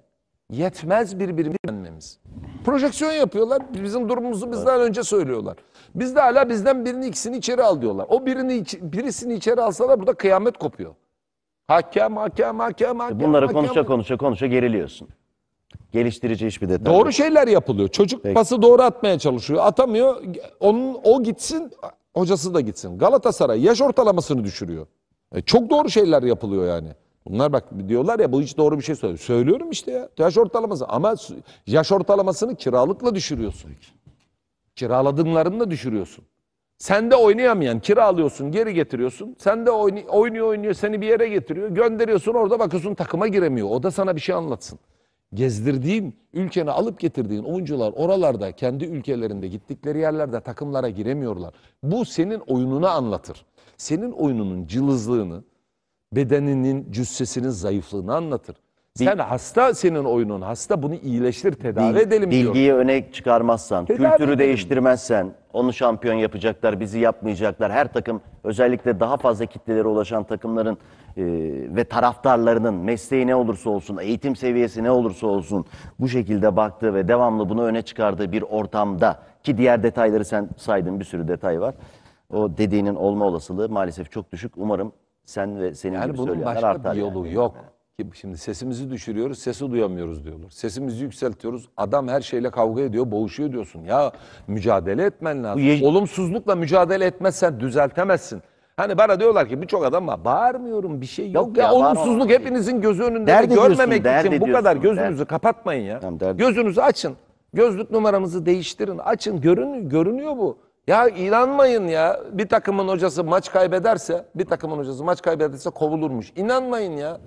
Yetmez birbirimizi yenmemiz. Projeksiyon yapıyorlar. Bizim durumumuzu bizden önce söylüyorlar. Biz de hala bizden birini ikisini içeri al diyorlar. O birini birisini içeri alsalar burada kıyamet kopuyor. Hakem, hakem, hakem, hakem. E bunları hakem, konuşa konuşa konuşa geriliyorsun. Geliştirici hiçbir detay. Doğru yok. şeyler yapılıyor. Çocuk Peki. pası doğru atmaya çalışıyor. Atamıyor. Onun o gitsin, hocası da gitsin. Galatasaray yaş ortalamasını düşürüyor. E, çok doğru şeyler yapılıyor yani. Bunlar bak diyorlar ya bu hiç doğru bir şey söylüyor. Söylüyorum işte ya. Yaş ortalaması ama yaş ortalamasını kiralıkla düşürüyorsun. Kiraladığınlarınla düşürüyorsun. Sen de oynayamayan kiralıyorsun, geri getiriyorsun. Sen de oynuyor oynuyor seni bir yere getiriyor. Gönderiyorsun orada bakıyorsun takıma giremiyor. O da sana bir şey anlatsın gezdirdiğim, ülkene alıp getirdiğin oyuncular oralarda kendi ülkelerinde gittikleri yerlerde takımlara giremiyorlar. Bu senin oyununu anlatır. Senin oyununun cılızlığını, bedeninin, cüssesinin zayıflığını anlatır. Bil Sen hasta senin oyunun hasta bunu iyileştir tedavi Bil, edelim diyor. Bilgiyi öne çıkarmazsan, tedavi kültürü edelim. değiştirmezsen onu şampiyon yapacaklar, bizi yapmayacaklar. Her takım özellikle daha fazla kitlelere ulaşan takımların e, ve taraftarlarının mesleği ne olursa olsun, eğitim seviyesi ne olursa olsun bu şekilde baktığı ve devamlı bunu öne çıkardığı bir ortamda ki diğer detayları sen saydın bir sürü detay var. O dediğinin olma olasılığı maalesef çok düşük. Umarım sen ve senin yani gibi bunun söyleyenler başka artar. bir yolu yani. yok. şimdi sesimizi düşürüyoruz, sesi duyamıyoruz diyorlar. Sesimizi yükseltiyoruz. Adam her şeyle kavga ediyor, boğuşuyor diyorsun. Ya mücadele etmen lazım. Olumsuzlukla mücadele etmezsen düzeltemezsin. Hani bana diyorlar ki birçok adam var. Bağırmıyorum bir şey yok, Yok ya. Olumsuzluk hepinizin gözü önünde. de görmemek dert için bu kadar gözünüzü kapatmayın ya. Tamam, dert- gözünüzü açın. Gözlük numaramızı değiştirin. Açın. Görün, görünüyor bu. Ya inanmayın ya. Bir takımın hocası maç kaybederse, bir takımın hocası maç kaybederse kovulurmuş. İnanmayın ya.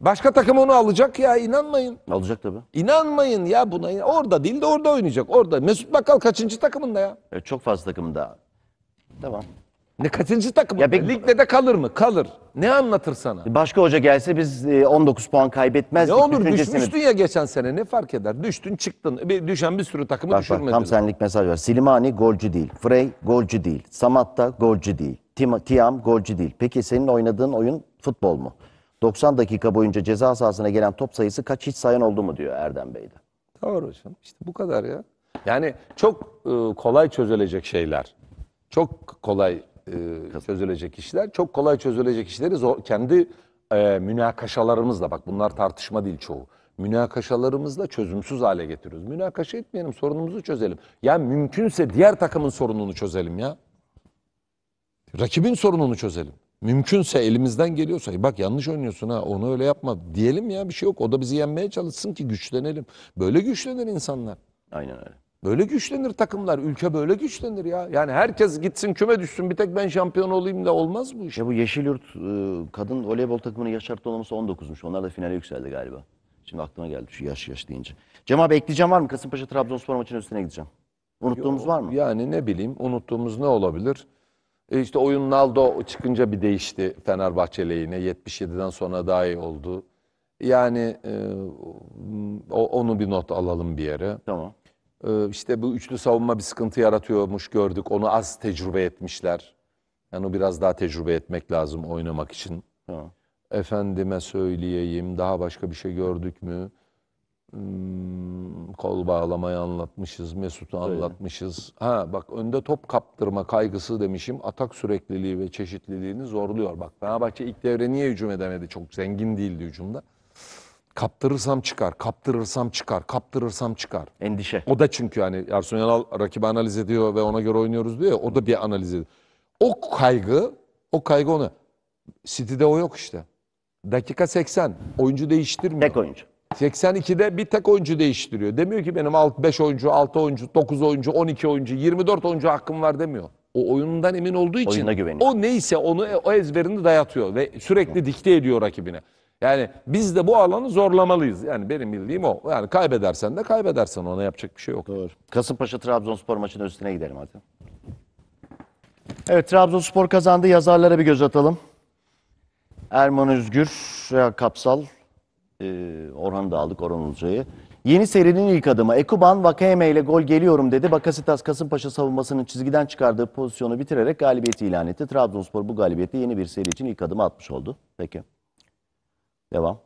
Başka takım onu alacak ya inanmayın. Alacak tabii. İnanmayın ya buna. ya. Orada değil de orada oynayacak. Orada Mesut Bakkal kaçıncı takımında ya? Evet, çok fazla takımda. Tamam. Ne kaçıncı takım? Ya peki- Ligde de kalır mı? Kalır. Ne anlatır sana? E, başka hoca gelse biz 19 e, puan Ne olur düşüncesini- düşmüştün ya geçen sene ne fark eder? Düştün çıktın. E, bir, düşen bir sürü takımı Bak bak tam senlik mesaj var. Silimani golcü değil. Frey golcü değil. Samatta golcü değil. Tim- Tiam golcü değil. Peki senin oynadığın oyun futbol mu? 90 dakika boyunca ceza sahasına gelen top sayısı kaç hiç sayan oldu mu diyor Erdem Bey de. Doğru hocam. İşte bu kadar ya. Yani çok e, kolay çözülecek şeyler. Çok kolay e, çözülecek işler. Çok kolay çözülecek işleri zor, kendi e, münakaşalarımızla bak bunlar tartışma değil çoğu. Münakaşalarımızla çözümsüz hale getiriyoruz. Münakaşa etmeyelim sorunumuzu çözelim. Ya mümkünse diğer takımın sorununu çözelim ya. Rakibin sorununu çözelim. Mümkünse elimizden geliyorsa bak yanlış oynuyorsun ha onu öyle yapma diyelim ya bir şey yok. O da bizi yenmeye çalışsın ki güçlenelim. Böyle güçlenir insanlar. Aynen öyle. Böyle güçlenir takımlar. Ülke böyle güçlenir ya. Yani herkes gitsin küme düşsün bir tek ben şampiyon olayım da olmaz bu iş. Ya bu Yeşilyurt e, kadın voleybol takımının yaş ortalaması 19'muş. Onlar da finale yükseldi galiba. Şimdi aklıma geldi şu yaş yaş deyince. Cem abi ekleyeceğim var mı? Kasımpaşa Trabzonspor maçının üstüne gideceğim. Unuttuğumuz Yo, var mı? Yani ne bileyim unuttuğumuz ne olabilir? E işte oyun Naldo çıkınca bir değişti Fenerbahçe lehine. 77'den sonra daha iyi oldu. Yani e, onu bir not alalım bir yere. Tamam. Ee, işte bu üçlü savunma bir sıkıntı yaratıyormuş gördük. Onu az tecrübe etmişler. Yani o biraz daha tecrübe etmek lazım oynamak için. Ha. Efendime söyleyeyim daha başka bir şey gördük mü? Hmm, kol bağlamayı anlatmışız, Mesut'u anlatmışız. Ha bak önde top kaptırma kaygısı demişim. Atak sürekliliği ve çeşitliliğini zorluyor. Bak Fenerbahçe ilk devre niye hücum edemedi? Çok zengin değildi hücumda. Kaptırırsam çıkar, kaptırırsam çıkar, kaptırırsam çıkar. Endişe. O da çünkü yani Ersun Yanal rakibi analiz ediyor ve ona göre oynuyoruz diyor ya o da bir analiz ediyor. O kaygı, o kaygı ona. City'de o yok işte. Dakika 80. Oyuncu değiştirmiyor. Tek oyuncu. 82'de bir tek oyuncu değiştiriyor. Demiyor ki benim 5 oyuncu, 6 oyuncu, 9 oyuncu, 12 oyuncu, 24 oyuncu hakkım var demiyor. O oyundan emin olduğu için Oyuna güveniyor. o neyse onu o ezberini dayatıyor ve sürekli dikte ediyor rakibine. Yani biz de bu alanı zorlamalıyız. Yani benim bildiğim o. Yani kaybedersen de kaybedersen ona yapacak bir şey yok. Doğru. Kasımpaşa Trabzonspor maçının üstüne gidelim hadi. Evet Trabzonspor kazandı. Yazarlara bir göz atalım. Erman Özgür, Kapsal, e, Orhan Dağlık Orhan Ulca'yı. Yeni serinin ilk adımı. Ekuban Vakayeme ile gol geliyorum dedi. Bakasitas Kasımpaşa savunmasının çizgiden çıkardığı pozisyonu bitirerek galibiyeti ilan etti. Trabzonspor bu galibiyeti yeni bir seri için ilk adımı atmış oldu. Peki. Devam.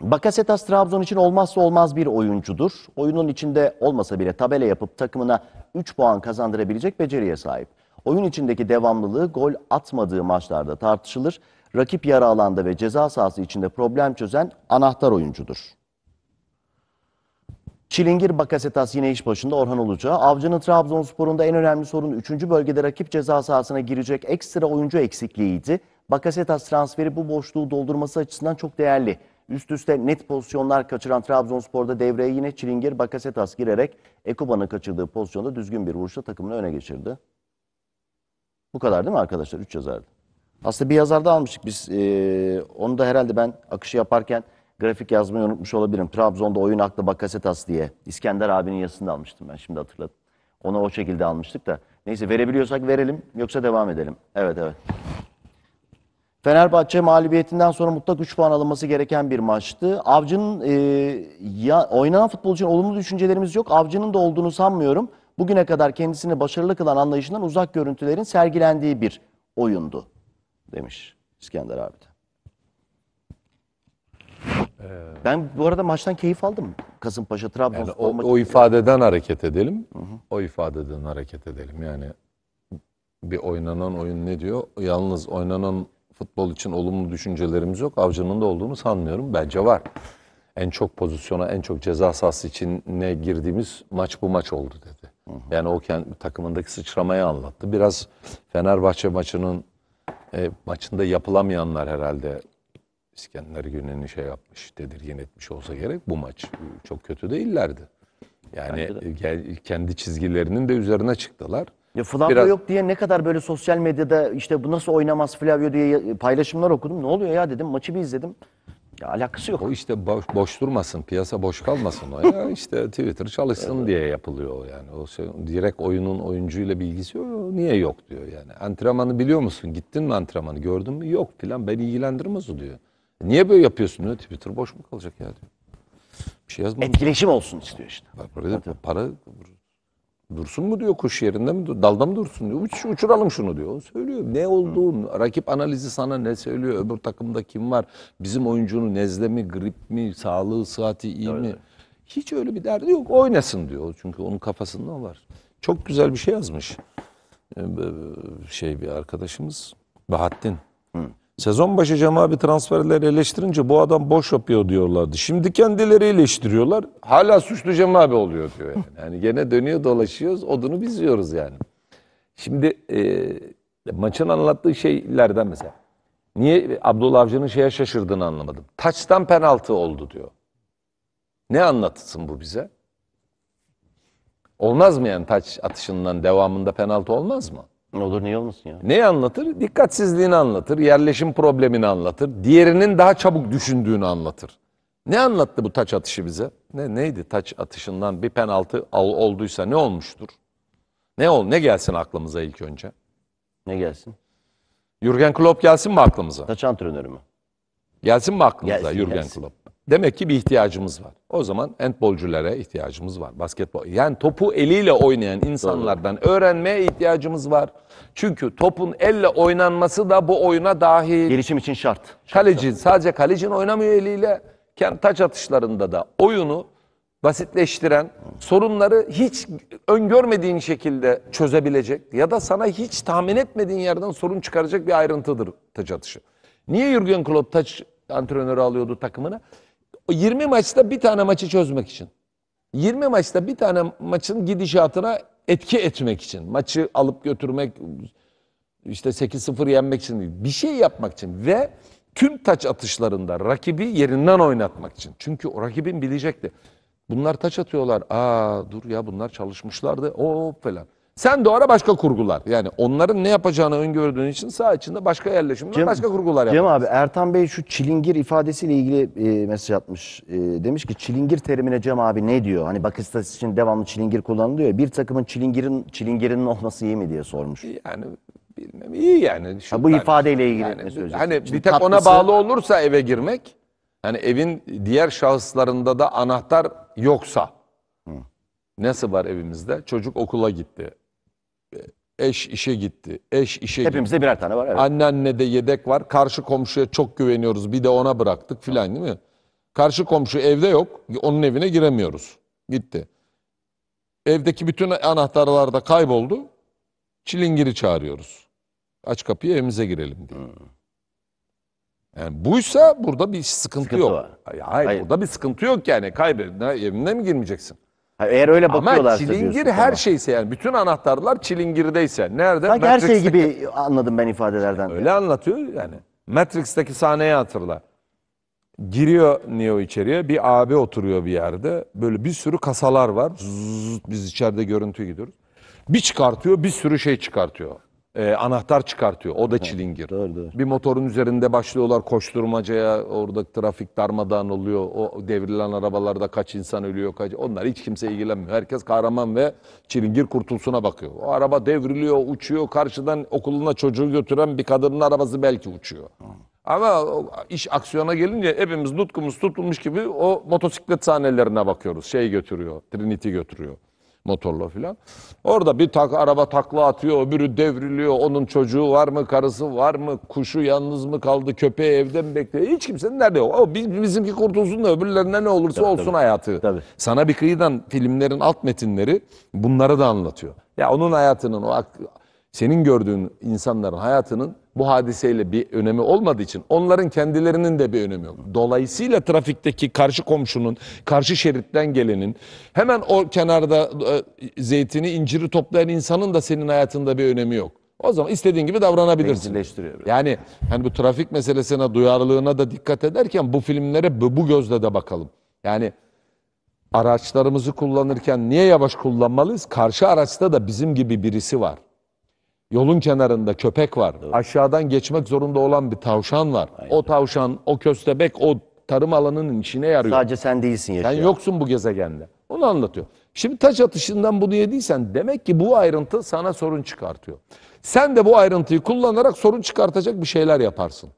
Bakasetas Trabzon için olmazsa olmaz bir oyuncudur. Oyunun içinde olmasa bile tabela yapıp takımına 3 puan kazandırabilecek beceriye sahip. Oyun içindeki devamlılığı gol atmadığı maçlarda tartışılır. Rakip yara alanda ve ceza sahası içinde problem çözen anahtar oyuncudur. Çilingir Bakasetas yine iş başında Orhan Uluca. Avcı'nın Trabzonsporunda en önemli sorun 3. bölgede rakip ceza sahasına girecek ekstra oyuncu eksikliğiydi. Bakasetas transferi bu boşluğu doldurması açısından çok değerli. Üst üste net pozisyonlar kaçıran Trabzonspor'da devreye yine Çilingir Bakasetas girerek Ekuban'ın kaçırdığı pozisyonda düzgün bir vuruşla takımını öne geçirdi. Bu kadar değil mi arkadaşlar? Üç yazardı. Aslında bir yazarda almıştık biz. Ee, onu da herhalde ben akışı yaparken grafik yazmayı unutmuş olabilirim. Trabzon'da oyun aklı Bakasetas diye İskender abinin yazısını almıştım ben şimdi hatırladım. Onu o şekilde almıştık da. Neyse verebiliyorsak verelim yoksa devam edelim. Evet evet. Fenerbahçe mağlubiyetinden sonra mutlak 3 puan alınması gereken bir maçtı. Avcı'nın e, ya, oynanan futbolcunun olumlu düşüncelerimiz yok. Avcı'nın da olduğunu sanmıyorum. Bugüne kadar kendisini başarılı kılan anlayışından uzak görüntülerin sergilendiği bir oyundu demiş İskender abi de. Ee, ben bu arada maçtan keyif aldım. Kasımpaşa Trabzonspor yani o, O ifadeden yani. hareket edelim. Hı hı. O ifadeden hareket edelim. Yani bir oynanan oyun ne diyor? Yalnız oynanan futbol için olumlu düşüncelerimiz yok. Avcı'nın da olduğunu sanmıyorum. Bence var. En çok pozisyona, en çok ceza sahası ne girdiğimiz maç bu maç oldu dedi. Hı hı. Yani o kendi takımındaki sıçramayı anlattı. Biraz Fenerbahçe maçının e, maçında yapılamayanlar herhalde İskender Günen'i şey yapmış, tedirgin etmiş olsa gerek bu maç çok kötü değillerdi. Yani kendi çizgilerinin de üzerine çıktılar. Ya Flavio Biraz- yok diye ne kadar böyle sosyal medyada işte bu nasıl oynamaz Flavio diye paylaşımlar okudum. Ne oluyor ya dedim. Maçı bir izledim. Ya alakası yok. O işte boş, boş durmasın, piyasa boş kalmasın o ya. işte Twitter çalışsın diye yapılıyor yani. O şey, direkt oyunun oyuncuyla bilgisi yok. Niye yok diyor yani. Antrenmanı biliyor musun? Gittin mi antrenmanı? Gördün mü? Yok filan. Beni ilgilendirmez o diyor. Niye böyle yapıyorsun diyor. Twitter boş mu kalacak ya diyor. Bir şey yazmamış. Etkileşim olsun istiyor işte. Para, para, para Dursun mu diyor kuş yerinde mi dalda mı dursun diyor. Uç, uçuralım şunu diyor. söylüyor ne olduğun rakip analizi sana ne söylüyor öbür takımda kim var bizim oyuncunun nezle mi grip mi sağlığı sıhhati iyi mi. Hiç öyle bir derdi yok oynasın diyor çünkü onun kafasında var. Çok güzel bir şey yazmış ee, şey bir arkadaşımız Bahattin. Hı. Sezon başı Cem bir transferleri eleştirince bu adam boş yapıyor diyorlardı. Şimdi kendileri eleştiriyorlar. Hala suçlu Cem abi oluyor diyor. Yani, yani gene dönüyor dolaşıyoruz. Odunu biz yiyoruz yani. Şimdi e, maçın anlattığı şeylerden mesela. Niye Abdullah Avcı'nın şeye şaşırdığını anlamadım. Taçtan penaltı oldu diyor. Ne anlatsın bu bize? Olmaz mı yani taç atışından devamında penaltı olmaz mı? Olur niye olmasın ya? Neyi anlatır? Dikkatsizliğini anlatır, yerleşim problemini anlatır, diğerinin daha çabuk düşündüğünü anlatır. Ne anlattı bu taç atışı bize? Ne neydi taç atışından bir penaltı olduysa ne olmuştur? Ne ol ne gelsin aklımıza ilk önce? Ne gelsin? Jurgen Klopp gelsin mi aklımıza? Taç antrenörü mü? Gelsin mi aklımıza Gelsin, Jürgen gelsin. Klopp? Demek ki bir ihtiyacımız var. O zaman entbolcülere ihtiyacımız var. Basketbol. Yani topu eliyle oynayan insanlardan öğrenmeye ihtiyacımız var. Çünkü topun elle oynanması da bu oyuna dahil. Gelişim için şart. Kaleci sadece kalecinin oynamıyor eliyle. Yani taç atışlarında da oyunu basitleştiren, sorunları hiç öngörmediğin şekilde çözebilecek ya da sana hiç tahmin etmediğin yerden sorun çıkaracak bir ayrıntıdır taç atışı. Niye Jurgen Klopp taç antrenörü alıyordu takımını? 20 maçta bir tane maçı çözmek için. 20 maçta bir tane maçın gidişatına etki etmek için. Maçı alıp götürmek, işte 8-0 yenmek için değil. Bir şey yapmak için ve tüm taç atışlarında rakibi yerinden oynatmak için. Çünkü o rakibin bilecekti. Bunlar taç atıyorlar. Aa dur ya bunlar çalışmışlardı. O falan. Sen de ara başka kurgular. Yani onların ne yapacağını öngördüğün için sağ içinde başka yerleşimler, Cem, başka kurgular yapar. Cem abi Ertan Bey şu çilingir ifadesiyle ilgili e, mesaj atmış. E, demiş ki çilingir terimine Cem abi ne diyor? Hani bak için devamlı çilingir kullanılıyor ya. Bir takımın çilingirin çilingirinin olması iyi mi diye sormuş. Yani bilmem iyi yani. ha, bu ifadeyle ilgili yani, ne Hani Şimdi bir tek tatlısı... ona bağlı olursa eve girmek. hani evin diğer şahıslarında da anahtar yoksa. Hı. Nasıl var evimizde? Çocuk okula gitti. Eş işe gitti. Eş işe Hepimizde gitti. birer tane var. Evet. Anneanne de yedek var. Karşı komşuya çok güveniyoruz. Bir de ona bıraktık filan değil mi? Karşı komşu evde yok. Onun evine giremiyoruz. Gitti. Evdeki bütün anahtarlar da kayboldu. Çilingiri çağırıyoruz. Aç kapıyı evimize girelim diye. Hmm. Yani buysa burada bir sıkıntı, sıkıntı yok. Var. Hayır, hayır, burada bir sıkıntı yok yani. Kaybedin evine mi girmeyeceksin? Eğer öyle Ama çilingir her tamam. şeyse yani bütün anahtarlar çilingirdeyse. Nerede? Sanki her şey gibi anladım ben ifadelerden. Öyle anlatıyor yani. Matrix'teki sahneyi hatırla. Giriyor Neo içeriye. Bir abi oturuyor bir yerde. Böyle bir sürü kasalar var. Zzzz, biz içeride görüntü gidiyoruz. Bir çıkartıyor, bir sürü şey çıkartıyor e, anahtar çıkartıyor. O da çilingir. Doğru, doğru. Bir motorun üzerinde başlıyorlar koşturmacaya. Orada trafik darmadağın oluyor. O devrilen arabalarda kaç insan ölüyor. Kaç... Onlar hiç kimse ilgilenmiyor. Herkes kahraman ve çilingir kurtulsuna bakıyor. O araba devriliyor, uçuyor. Karşıdan okuluna çocuğu götüren bir kadının arabası belki uçuyor. Ama iş aksiyona gelince hepimiz nutkumuz tutulmuş gibi o motosiklet sahnelerine bakıyoruz. Şey götürüyor, Trinity götürüyor motorla filan. Orada bir tak, araba takla atıyor, öbürü devriliyor. Onun çocuğu var mı, karısı var mı, kuşu yalnız mı kaldı, köpeği evde mi bekliyor? Hiç kimsenin nerede yok. O bizimki kurtulsun da öbürlerine ne olursa tabii, olsun tabii. hayatı. Tabii. Sana bir kıyıdan filmlerin alt metinleri bunları da anlatıyor. Ya onun hayatının o senin gördüğün insanların hayatının bu hadiseyle bir önemi olmadığı için onların kendilerinin de bir önemi yok. Dolayısıyla trafikteki karşı komşunun, karşı şeritten gelenin, hemen o kenarda e, zeytini, inciri toplayan insanın da senin hayatında bir önemi yok. O zaman istediğin gibi davranabilirsin. Yani hani bu trafik meselesine duyarlılığına da dikkat ederken bu filmlere bu, bu gözle de bakalım. Yani araçlarımızı kullanırken niye yavaş kullanmalıyız? Karşı araçta da bizim gibi birisi var. Yolun kenarında köpek var. Evet. Aşağıdan geçmek zorunda olan bir tavşan var. Aynen. O tavşan, o köstebek, o tarım alanının içine yarıyor. Sadece sen değilsin yaşayan. Sen yoksun bu gezegende. Onu anlatıyor. Şimdi taç atışından bunu yediysen demek ki bu ayrıntı sana sorun çıkartıyor. Sen de bu ayrıntıyı kullanarak sorun çıkartacak bir şeyler yaparsın.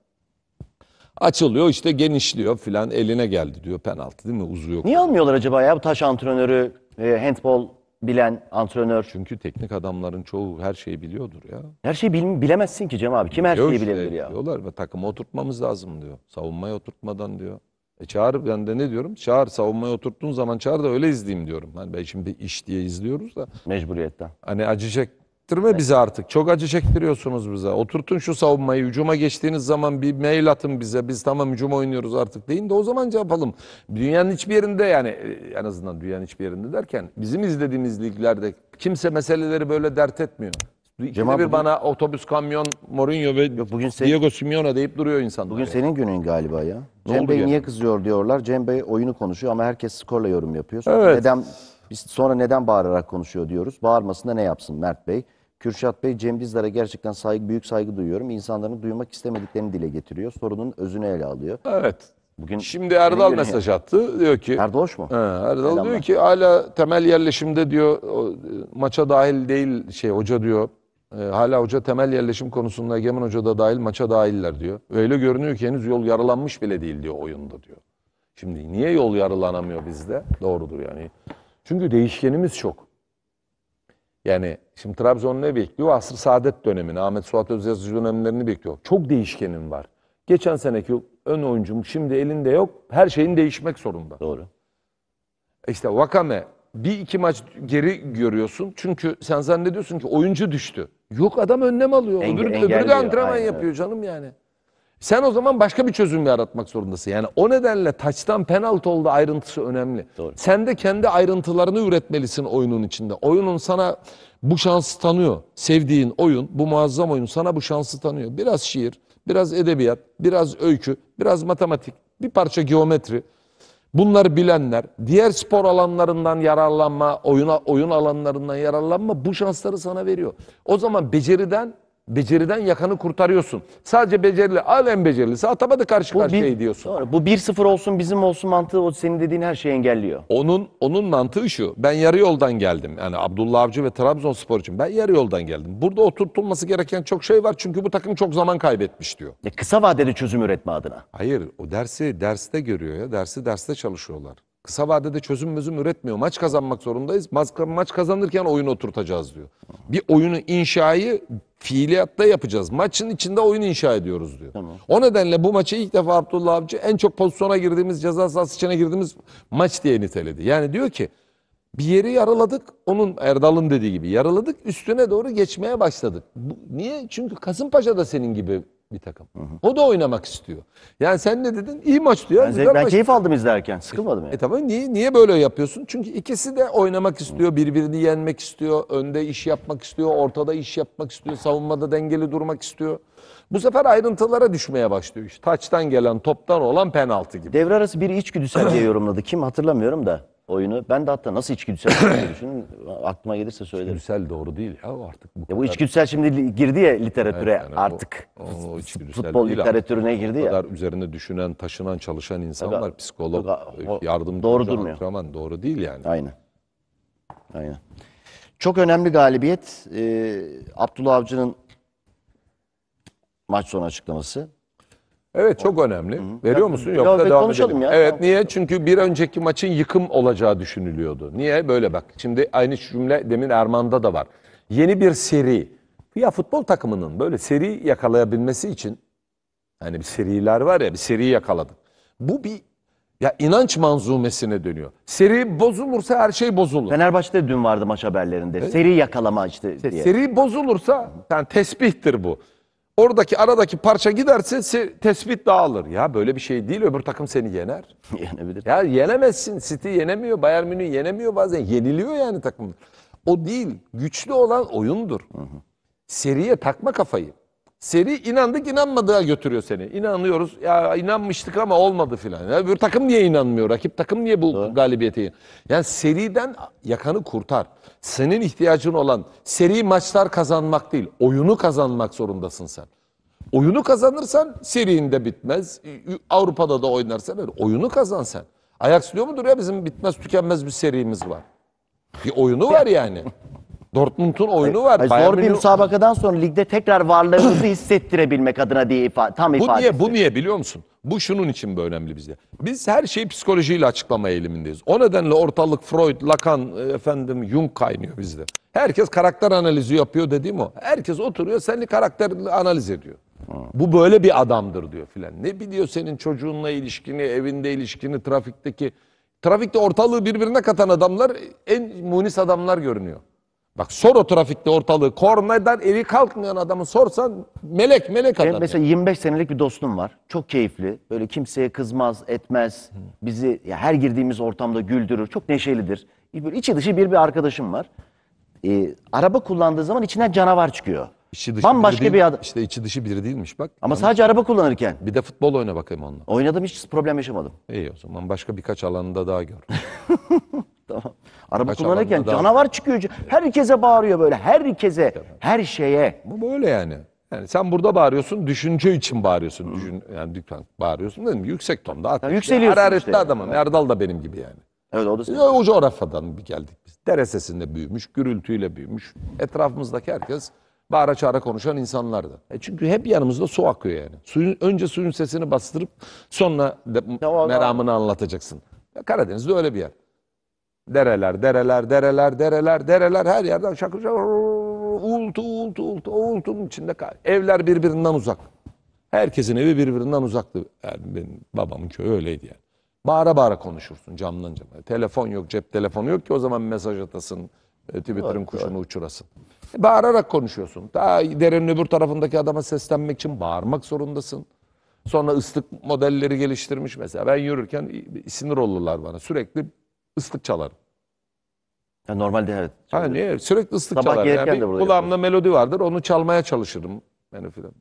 Açılıyor işte genişliyor filan eline geldi diyor penaltı değil mi uzuyor. Niye almıyorlar acaba ya bu taş antrenörü, e, handball bilen antrenör. Çünkü teknik adamların çoğu her şeyi biliyordur ya. Her şeyi bil, bilemezsin ki Cem abi. Kim her Biliyor şeyi bilebilir ya? Diyorlar ve takımı oturtmamız lazım diyor. Savunmaya oturtmadan diyor. E çağır ben de ne diyorum? Çağır savunmaya oturttuğun zaman çağır da öyle izleyeyim diyorum. Hani ben şimdi iş diye izliyoruz da. Mecburiyetten. Hani acıcak Çektirme evet. bize artık. Çok acı çektiriyorsunuz bize. Oturtun şu savunmayı. Hücuma geçtiğiniz zaman bir mail atın bize. Biz tamam hücum oynuyoruz artık deyin de o zaman yapalım. Dünyanın hiçbir yerinde yani e, en azından dünyanın hiçbir yerinde derken bizim izlediğimiz liglerde kimse meseleleri böyle dert etmiyor. Cemal bir bugün, bana otobüs, kamyon, Mourinho ve yok, bugün sen, Diego Simeone deyip duruyor insanlar. Bugün yani. senin günün galiba ya. Ne Cem Bey yani? niye kızıyor diyorlar. Cem Bey oyunu konuşuyor ama herkes skorla yorum yapıyor. evet. Dedem biz sonra neden bağırarak konuşuyor diyoruz. Bağırmasında ne yapsın Mert Bey? Kürşat Bey, Cem Dizdar'a gerçekten saygı, büyük saygı duyuyorum. İnsanların duymak istemediklerini dile getiriyor. Sorunun özünü ele alıyor. Evet. Bugün Şimdi Erdal mesaj attı. Diyor ki Erdoş mu? He, Erdal Selamlar. diyor ki hala temel yerleşimde diyor maça dahil değil şey hoca diyor. Ee, hala hoca temel yerleşim konusunda Egemen Hoca da dahil maça dahiller diyor. Öyle görünüyor ki henüz yol yaralanmış bile değil diyor oyunda diyor. Şimdi niye yol yaralanamıyor bizde? Doğrudur yani. Çünkü değişkenimiz çok. Yani şimdi Trabzon ne bekliyor? Asr Saadet dönemini, Ahmet Suat Özyazıcı dönemlerini bekliyor. Çok değişkenim var. Geçen seneki ön oyuncum şimdi elinde yok. Her şeyin değişmek zorunda. Doğru. E işte Vakame bir iki maç geri görüyorsun. Çünkü sen zannediyorsun ki oyuncu düştü. Yok adam önlem alıyor. Enge, öbürü, öbürü de antrenman Aynen. yapıyor canım yani. Sen o zaman başka bir çözüm yaratmak zorundasın. Yani o nedenle taçtan penaltı oldu ayrıntısı önemli. Doğru. Sen de kendi ayrıntılarını üretmelisin oyunun içinde. Oyunun sana bu şansı tanıyor. Sevdiğin oyun, bu muazzam oyun sana bu şansı tanıyor. Biraz şiir, biraz edebiyat, biraz öykü, biraz matematik, bir parça geometri. Bunları bilenler, diğer spor alanlarından yararlanma, oyuna, oyun alanlarından yararlanma bu şansları sana veriyor. O zaman beceriden beceriden yakanı kurtarıyorsun. Sadece becerili, halen becerili. atama da karşı karşıya bir, ediyorsun. Bu 1-0 olsun bizim olsun mantığı o senin dediğin her şeyi engelliyor. Onun onun mantığı şu. Ben yarı yoldan geldim. Yani Abdullah Avcı ve Trabzonspor için ben yarı yoldan geldim. Burada oturtulması gereken çok şey var çünkü bu takım çok zaman kaybetmiş diyor. Ya e, kısa vadeli çözüm üretme adına. Hayır, o dersi derste görüyor ya. Dersi derste çalışıyorlar. Kısa vadede çözüm çözüm üretmiyor. Maç kazanmak zorundayız. Maç kazanırken oyunu oturtacağız diyor. Bir oyunu inşayı fiiliyatta yapacağız. Maçın içinde oyun inşa ediyoruz diyor. Tamam. O nedenle bu maçı ilk defa Abdullah Avcı en çok pozisyona girdiğimiz, ceza sahası içine girdiğimiz maç diye niteledi. Yani diyor ki bir yeri yaraladık. Onun Erdal'ın dediği gibi yaraladık. Üstüne doğru geçmeye başladık. Bu, niye? Çünkü Kasımpaşa da senin gibi bir takım. Hı hı. O da oynamak istiyor. Yani sen ne dedin? İyi maç diyor. Ben, ben keyif aldım izlerken. Sıkılmadım e, yani. E, e tamam niye, niye böyle yapıyorsun? Çünkü ikisi de oynamak istiyor. Birbirini yenmek istiyor. Önde iş yapmak istiyor. Ortada iş yapmak istiyor. Savunmada dengeli durmak istiyor. Bu sefer ayrıntılara düşmeye başlıyor. İşte taçtan gelen, toptan olan penaltı gibi. Devre arası bir içgüdüsel diye yorumladı. Kim hatırlamıyorum da oyunu. Ben de hatta nasıl içgüdüsel diye düşünün. Aklıma gelirse söylerim. İçgüdüsel doğru değil ya artık. Bu ya bu içgüdüsel şimdi girdi ya literatüre evet, yani artık. O, o, Futbol değil literatürüne artık. girdi ya. O kadar üzerine düşünen, taşınan, çalışan insanlar, Tabii, psikolog, o, yardımcı doğru durmuyor. Antrenman doğru değil yani. Aynen. Aynen. Çok önemli galibiyet. Ee, Abdullah Avcı'nın maç sonu açıklaması. Evet çok önemli. Veriyor musun? yoksa Ya, da devam edelim. ya. Evet Tamam. niye? Çünkü bir önceki maçın yıkım olacağı düşünülüyordu. Niye? Böyle bak. Şimdi aynı cümle demin Erman'da da var. Yeni bir seri. Ya futbol takımının böyle seri yakalayabilmesi için hani bir seriler var ya bir seri yakaladık. Bu bir ya inanç manzumesine dönüyor. Seri bozulursa her şey bozulur. Fenerbahçe'de dün vardı maç haberlerinde. E? Seri yakalama işte diye. Seri bozulursa yani tesbihtir bu. Oradaki aradaki parça giderse tespit dağılır. Ya böyle bir şey değil öbür takım seni yener. Yenebilir. Ya yenemezsin. City yenemiyor. Bayern Münih yenemiyor bazen. Yeniliyor yani takım. O değil. Güçlü olan oyundur. Hı hı. Seriye takma kafayı. Seri inandık inanmadığa götürüyor seni. İnanıyoruz ya inanmıştık ama olmadı filan. Ya bir takım niye inanmıyor? Rakip takım niye bu Doğru. galibiyeti? Yani seriden yakanı kurtar. Senin ihtiyacın olan seri maçlar kazanmak değil. Oyunu kazanmak zorundasın sen. Oyunu kazanırsan serinde bitmez. Avrupa'da da oynarsan öyle. Oyunu kazan sen. Ajax diyor mudur ya bizim bitmez tükenmez bir serimiz var. Bir oyunu var yani. Dortmund'un oyunu var. Hayır, zor bir müsabakadan sonra ligde tekrar varlığımızı hissettirebilmek adına diye ifa tam ifade. Bu niye, bu niye biliyor musun? Bu şunun için böyle önemli bizde. Biz her şeyi psikolojiyle açıklama eğilimindeyiz. O nedenle ortalık Freud, Lacan, e, efendim Jung kaynıyor bizde. Herkes karakter analizi yapıyor dediğim o. Herkes oturuyor seni karakter analiz ediyor. Bu böyle bir adamdır diyor filan. Ne biliyor senin çocuğunla ilişkini, evinde ilişkini, trafikteki... Trafikte ortalığı birbirine katan adamlar en munis adamlar görünüyor. Bak sor o trafikte ortalığı kornadan eli kalkmayan adamı sorsan melek melek adam. Benim mesela yani. 25 senelik bir dostum var. Çok keyifli. Böyle kimseye kızmaz, etmez. Bizi ya her girdiğimiz ortamda güldürür. Çok neşelidir. Böyle içi dışı bir bir arkadaşım var. Ee, araba kullandığı zaman içinden canavar çıkıyor. İçi dışı Bambaşka bir, bir adam. İşte içi dışı biri değilmiş bak. Ama yani sadece araba kullanırken. Bir de futbol oyna bakayım onunla. Oynadım hiç problem yaşamadım. İyi o zaman başka birkaç alanda daha gör. Tamam. Araba Kaç kullanırken adam- canavar çıkıyor. Herkese bağırıyor böyle. Herkese, her şeye. Bu böyle yani. Yani sen burada bağırıyorsun, düşünce için bağırıyorsun. Düşün, yani lütfen bağırıyorsun değil mi? Yüksek tonda ateş. Ya yükseliyorsun Hararetli işte. adamım. Erdal da benim gibi yani. Evet o da Ya o coğrafyadan bir geldik biz. Dere sesinde büyümüş, gürültüyle büyümüş. Etrafımızdaki herkes bağıra çağıra konuşan insanlardı. E çünkü hep yanımızda su akıyor yani. Suyun, önce suyun sesini bastırıp sonra de, meramını anlatacaksın. Ya Karadeniz'de öyle bir yer. Dereler, dereler, dereler, dereler, dereler her yerden şakır şakır uğultu, uğultu, uğultu, uğultunun içinde evler birbirinden uzak. Herkesin evi birbirinden uzaktı. Yani benim babamın köyü öyleydi yani. Bağıra bağıra konuşursun camdan cama. Telefon yok, cep telefonu yok ki o zaman mesaj atasın. E, Twitter'ın evet, kuşunu evet. uçurasın. E, bağırarak konuşuyorsun. Daha derenin öbür tarafındaki adama seslenmek için bağırmak zorundasın. Sonra ıslık modelleri geliştirmiş mesela. Ben yürürken sinir olurlar bana. Sürekli ıslık çalarım. Ya normalde evet. Hani evet, sürekli ıslık Sabah çalarım. Yani gelirken bir de burada kulağımda melodi vardır onu çalmaya çalışırım. Yani filan.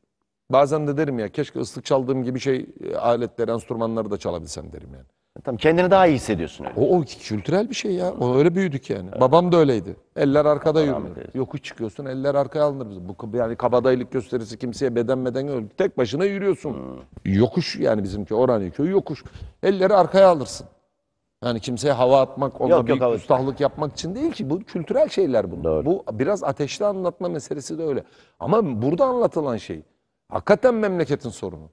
Bazen de derim ya keşke ıslık çaldığım gibi şey e, aletleri, enstrümanları da çalabilsem derim yani. E, tamam kendini daha iyi hissediyorsun. öyle. O, o kültürel bir şey ya. O öyle büyüdük yani. Babam da öyleydi. Eller arkada yürür. Yokuş çıkıyorsun, eller arkaya alınır. Bu yani kabadayılık gösterisi kimseye bedenmeden beden Tek başına yürüyorsun. Hmm. Yokuş yani bizimki Orhanköy yokuş. Elleri arkaya alırsın. Yani kimseye hava atmak, ona yok, büyük yok, yapmak için değil ki. Bu kültürel şeyler bunlar. Doğru. Bu biraz ateşli anlatma meselesi de öyle. Ama burada anlatılan şey hakikaten memleketin sorunu.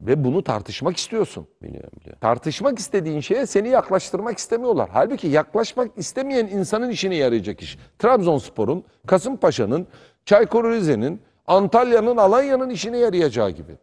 Ve bunu tartışmak istiyorsun. Biliyorum, biliyorum. Tartışmak istediğin şeye seni yaklaştırmak istemiyorlar. Halbuki yaklaşmak istemeyen insanın işine yarayacak iş. Trabzonspor'un, Kasımpaşa'nın, Çaykur Rize'nin, Antalya'nın, Alanya'nın işine yarayacağı gibi.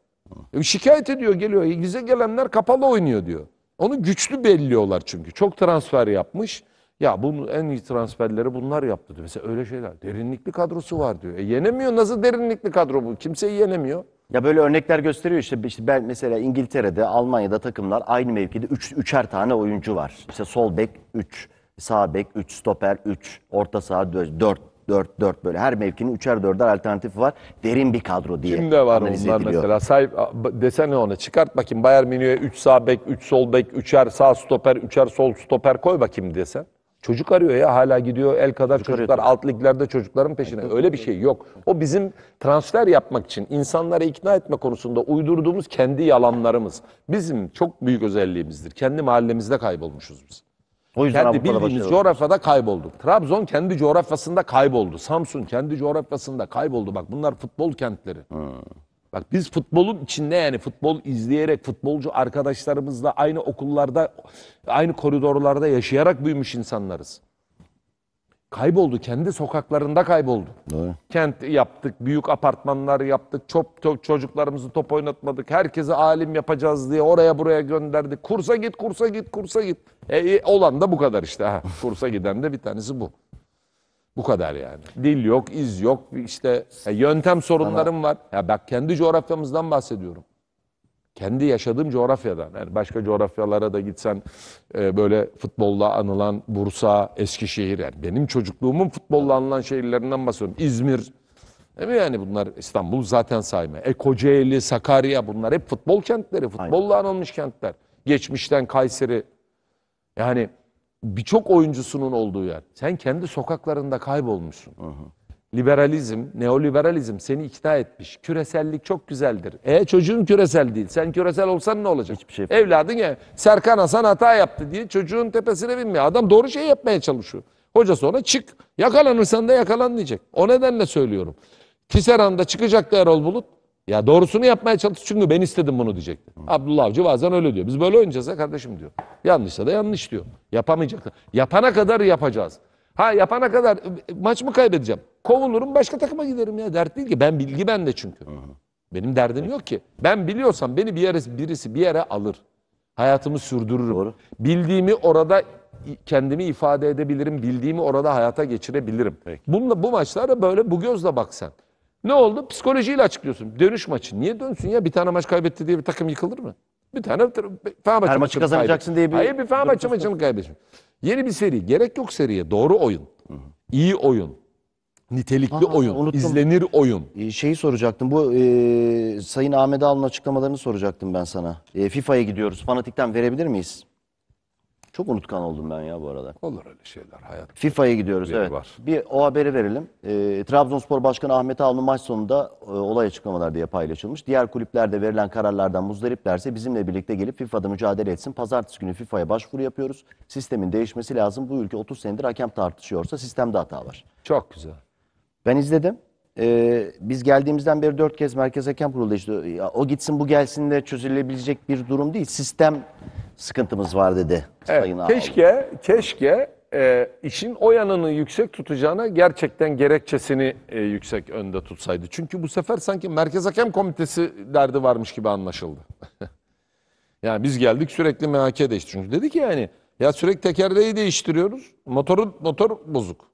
E, şikayet ediyor geliyor. E, bize gelenler kapalı oynuyor diyor. Onu güçlü belliyorlar çünkü. Çok transfer yapmış. Ya bunu en iyi transferleri bunlar yaptı diyor. Mesela öyle şeyler. Derinlikli kadrosu var diyor. E yenemiyor. Nasıl derinlikli kadro bu? Kimseyi yenemiyor. Ya böyle örnekler gösteriyor işte, işte ben mesela İngiltere'de, Almanya'da takımlar aynı mevkide 3 üç, üçer tane oyuncu var. İşte sol bek 3, sağ bek 3, stoper 3, orta saha 4. 4 4 böyle her mevkinin üçer dörder alternatifi var. Derin bir kadro diye. Kimde var analiz onlar ediliyor. mesela? Say desene onu çıkart bakayım Bayern Münih'e 3 sağ bek, 3 sol bek, üçer sağ stoper, üçer sol stoper koy bakayım desen. Çocuk arıyor ya hala gidiyor el kadar Çocuk çocuklar arıyor. alt liglerde çocukların peşine. Öyle bir şey yok. O bizim transfer yapmak için insanlara ikna etme konusunda uydurduğumuz kendi yalanlarımız. Bizim çok büyük özelliğimizdir. Kendi mahallemizde kaybolmuşuz biz. O yüzden kendi Avrupa'da bildiğimiz başarılı. coğrafyada kaybolduk. Trabzon kendi coğrafyasında kayboldu. Samsun kendi coğrafyasında kayboldu. Bak bunlar futbol kentleri. Hmm. Bak biz futbolun içinde yani futbol izleyerek futbolcu arkadaşlarımızla aynı okullarda, aynı koridorlarda yaşayarak büyümüş insanlarız kayboldu. Kendi sokaklarında kayboldu. Doğru. Kent yaptık, büyük apartmanlar yaptık, çok, çok çocuklarımızı top oynatmadık. Herkese alim yapacağız diye oraya buraya gönderdik. Kursa git, kursa git, kursa git. E, e olan da bu kadar işte. Ha, kursa giden de bir tanesi bu. Bu kadar yani. Dil yok, iz yok. işte e, yöntem sorunlarım Ama... var. Ya bak kendi coğrafyamızdan bahsediyorum kendi yaşadığım coğrafyadan. Yani başka coğrafyalara da gitsen e, böyle futbolla anılan Bursa, Eskişehir yani benim çocukluğumun futbolla anılan şehirlerinden bahsediyorum. İzmir değil mi yani bunlar İstanbul zaten sayma. E Kocaeli, Sakarya bunlar hep futbol kentleri, futbolla anılmış kentler. Geçmişten Kayseri yani birçok oyuncusunun olduğu yer. Sen kendi sokaklarında kaybolmuşsun. Hı hı liberalizm, neoliberalizm seni ikna etmiş. Küresellik çok güzeldir. E çocuğun küresel değil. Sen küresel olsan ne olacak? Hiçbir şey. Evladın ya Serkan Hasan hata yaptı diye çocuğun tepesine binmiyor. Adam doğru şey yapmaya çalışıyor. Hoca sonra çık. Yakalanırsan da yakalan diyecek. O nedenle söylüyorum. Kiseran'da çıkacaktı Erol Bulut. Ya doğrusunu yapmaya çalış çünkü ben istedim bunu diyecekti. Hı. Abdullah Avcı bazen öyle diyor. Biz böyle oynayacağız ya kardeşim diyor. Yanlışsa da yanlış diyor. Yapamayacaklar. Yapana kadar yapacağız. Ha yapana kadar e, maç mı kaybedeceğim? Kovulurum başka takıma giderim ya. Dert değil ki. Ben bilgi bende çünkü. Hı Benim derdim yok ki. Ben biliyorsam beni bir yere birisi bir yere alır. Hayatımı sürdürürüm. Doğru. Bildiğimi orada kendimi ifade edebilirim. Bildiğimi orada hayata geçirebilirim. Peki. Bununla bu maçlara böyle bu gözle bak sen. Ne oldu? Psikolojiyle açıklıyorsun. Dönüş maçı. Niye dönsün ya? Bir tane maç kaybetti diye bir takım yıkılır mı? Bir tane Fenerbahçe Her maçı kazanacaksın diye bir... Hayır bir Fenerbahçe maçını kaybetmiş. Yeni bir seri. Gerek yok seriye. Doğru oyun. Hı İyi oyun. Nitelikli Aha, oyun. Unuttum. izlenir oyun. Ee, Şeyi soracaktım. Bu e, Sayın Ahmet Ağal'ın açıklamalarını soracaktım ben sana. E, FIFA'ya gidiyoruz. Fanatik'ten verebilir miyiz? Çok unutkan oldum ben ya bu arada. Olur öyle şeyler hayat. FIFA'ya gidiyoruz evet. Var. Bir o haberi verelim. E, Trabzonspor Başkanı Ahmet Avni maç sonunda e, olay açıklamalar diye paylaşılmış. Diğer kulüplerde verilen kararlardan muzdariplerse bizimle birlikte gelip FIFA'da mücadele etsin. Pazartesi günü FIFA'ya başvuru yapıyoruz. Sistemin değişmesi lazım. Bu ülke 30 senedir hakem tartışıyorsa sistemde hata var. Çok güzel. Ben izledim e, biz geldiğimizden beri dört kez Merkez Hakem Kurulu işte o gitsin bu gelsin de çözülebilecek bir durum değil. Sistem sıkıntımız var dedi evet, Sayın Ağabey. Keşke, keşke e, işin o yanını yüksek tutacağına gerçekten gerekçesini e, yüksek önde tutsaydı. Çünkü bu sefer sanki Merkez Hakem Komitesi derdi varmış gibi anlaşıldı. yani biz geldik sürekli MHK değişti. Çünkü dedi ki yani ya sürekli tekerleği değiştiriyoruz. Motorun motor bozuk.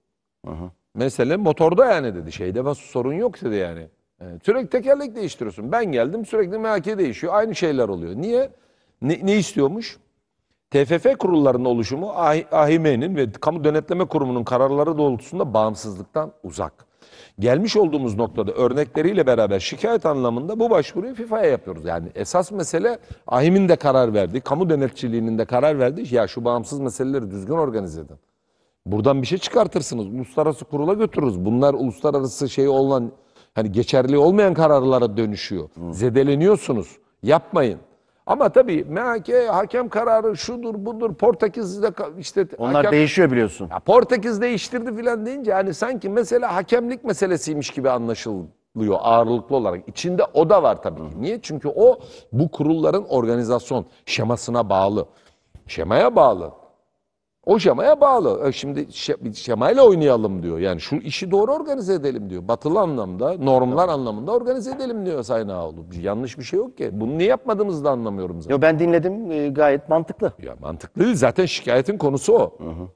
Hı hı. Mesele motorda yani dedi. Şeyde sorun yok dedi yani. Ee, sürekli tekerlek değiştiriyorsun. Ben geldim sürekli MHK değişiyor. Aynı şeyler oluyor. Niye? Ne, ne istiyormuş? TFF kurullarının oluşumu AHİM'nin ve Kamu Denetleme Kurumu'nun kararları doğrultusunda bağımsızlıktan uzak. Gelmiş olduğumuz noktada örnekleriyle beraber şikayet anlamında bu başvuruyu FIFA'ya yapıyoruz. Yani esas mesele AHİM'in de karar verdiği, kamu denetçiliğinin de karar verdiği ya şu bağımsız meseleleri düzgün organize edin. Buradan bir şey çıkartırsınız. Uluslararası kurula götürürüz. Bunlar uluslararası şey olan hani geçerli olmayan kararlara dönüşüyor. Hı. Zedeleniyorsunuz. Yapmayın. Ama tabii MHK hakem kararı şudur budur Portekiz'de işte onlar hakem, değişiyor biliyorsun. Ya Portekiz değiştirdi filan deyince hani sanki mesela hakemlik meselesiymiş gibi anlaşılıyor ağırlıklı olarak. İçinde o da var tabii. Hı. Niye? Çünkü o bu kurulların organizasyon şemasına bağlı. Şemaya bağlı. O şemaya bağlı. E, şimdi şemayla oynayalım diyor. Yani şu işi doğru organize edelim diyor. Batılı anlamda, normlar evet. anlamında organize edelim diyor Sayın Ağoğlu. Yanlış bir şey yok ki. Bunu niye yapmadığımızı da anlamıyorum zaten. Yo, ben dinledim e, gayet mantıklı. Ya mantıklı değil. Zaten şikayetin konusu o. Hı hı.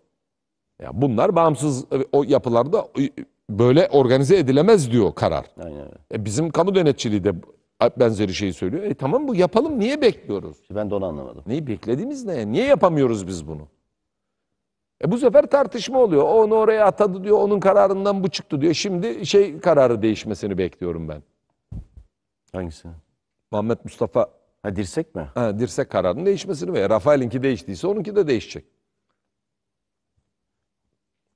Ya bunlar bağımsız e, o yapılarda e, böyle organize edilemez diyor karar. Aynen. E, bizim kamu denetçiliği de benzeri şeyi söylüyor. E tamam bu yapalım niye bekliyoruz? Ben de onu anlamadım. Neyi beklediğimiz ne? Niye yapamıyoruz biz bunu? E bu sefer tartışma oluyor. O onu oraya atadı diyor, onun kararından bu çıktı diyor. Şimdi şey kararı değişmesini bekliyorum ben. Hangisi? Muhammed Mustafa Ha dirsek mi? ha, dirsek kararının değişmesini ve Rafael'inki değiştiyse onunki de değişecek.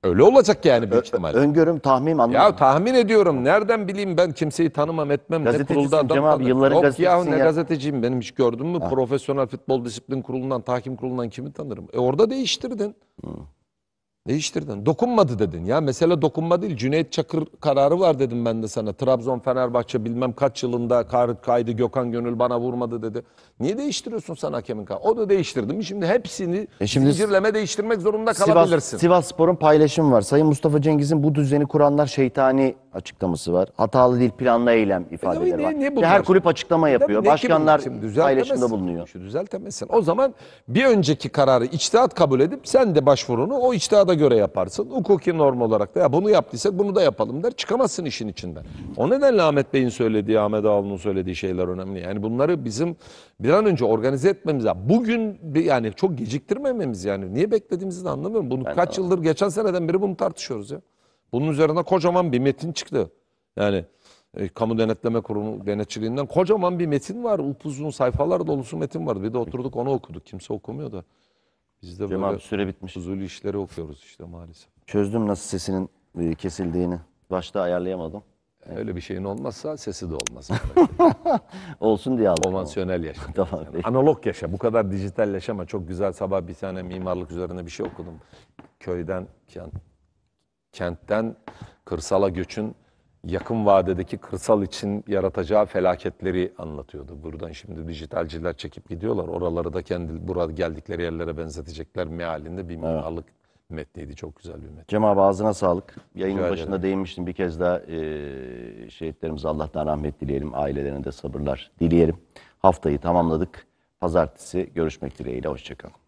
Öyle olacak yani büyük ihtimalle. Öngörüm, tahmin anlamadım. Ya tahmin ediyorum. Nereden bileyim ben kimseyi tanımam etmem. ne Gazetecisin Cem abi, kaldı. yılların Yok ya gazetecisin ne ya. gazeteciyim benim hiç gördün mü? Profesyonel futbol disiplin kurulundan, tahkim kurulundan kimi tanırım? E orada değiştirdin. Değiştirdin. Dokunmadı dedin. Ya mesela dokunma değil. Cüneyt Çakır kararı var dedim ben de sana. Trabzon, Fenerbahçe bilmem kaç yılında kar kaydı Gökhan Gönül bana vurmadı dedi. Niye değiştiriyorsun sen hakemin kararı? O da değiştirdim. Şimdi hepsini e şimdi zincirleme değiştirmek zorunda kalabilirsin. Sivas, Sivas Spor'un paylaşımı var. Sayın Mustafa Cengiz'in bu düzeni kuranlar şeytani açıklaması var. Hatalı değil planlı eylem e ifadeleri e, ne, var. Ne, Her kulüp açıklama e yapıyor. Ne, Başkanlar paylaşımda bulunuyor. Şu düzeltemezsin. O zaman bir önceki kararı içtihat kabul edip sen de başvurunu o içtihada göre yaparsın. Hukuki norm olarak da ya bunu yaptıysak bunu da yapalım der. Çıkamazsın işin içinden. O nedenle Ahmet Bey'in söylediği, Ahmet Ağalı'nın söylediği şeyler önemli. Yani bunları bizim bir an önce organize etmemiz lazım. Bugün bir- yani çok geciktirmememiz yani. Niye beklediğimizi de anlamıyorum. Bunu kaç yıldır geçen seneden beri bunu tartışıyoruz ya. Bunun üzerine kocaman bir metin çıktı. Yani e, kamu denetleme kurumu denetçiliğinden kocaman bir metin var. Upuzun sayfalar dolusu metin vardı. Bir de oturduk onu okuduk. Kimse okumuyor da. Biz de Cem böyle süre bitmiş. Huzurlu işleri okuyoruz işte maalesef. Çözdüm nasıl sesinin e, kesildiğini. Başta ayarlayamadım. E, öyle bir şeyin olmazsa sesi de olmaz. Olsun diye aldım. Konvansiyonel yaşa. tamam. Yani analog yaşa. Bu kadar dijital yaşama. Çok güzel sabah bir tane mimarlık üzerine bir şey okudum. Köyden, kent, kentten kırsala göçün yakın vadedeki kırsal için yaratacağı felaketleri anlatıyordu. Buradan şimdi dijitalciler çekip gidiyorlar. Oraları da kendi burada geldikleri yerlere benzetecekler mealinde bir mimarlık evet. metniydi. Çok güzel bir metin. Cem abi ağzına sağlık. Yayının Rica başında ederim. değinmiştim. Bir kez daha e, şehitlerimize Allah'tan rahmet dileyelim. Ailelerine de sabırlar dileyelim. Haftayı tamamladık. Pazartesi görüşmek dileğiyle. Hoşçakalın.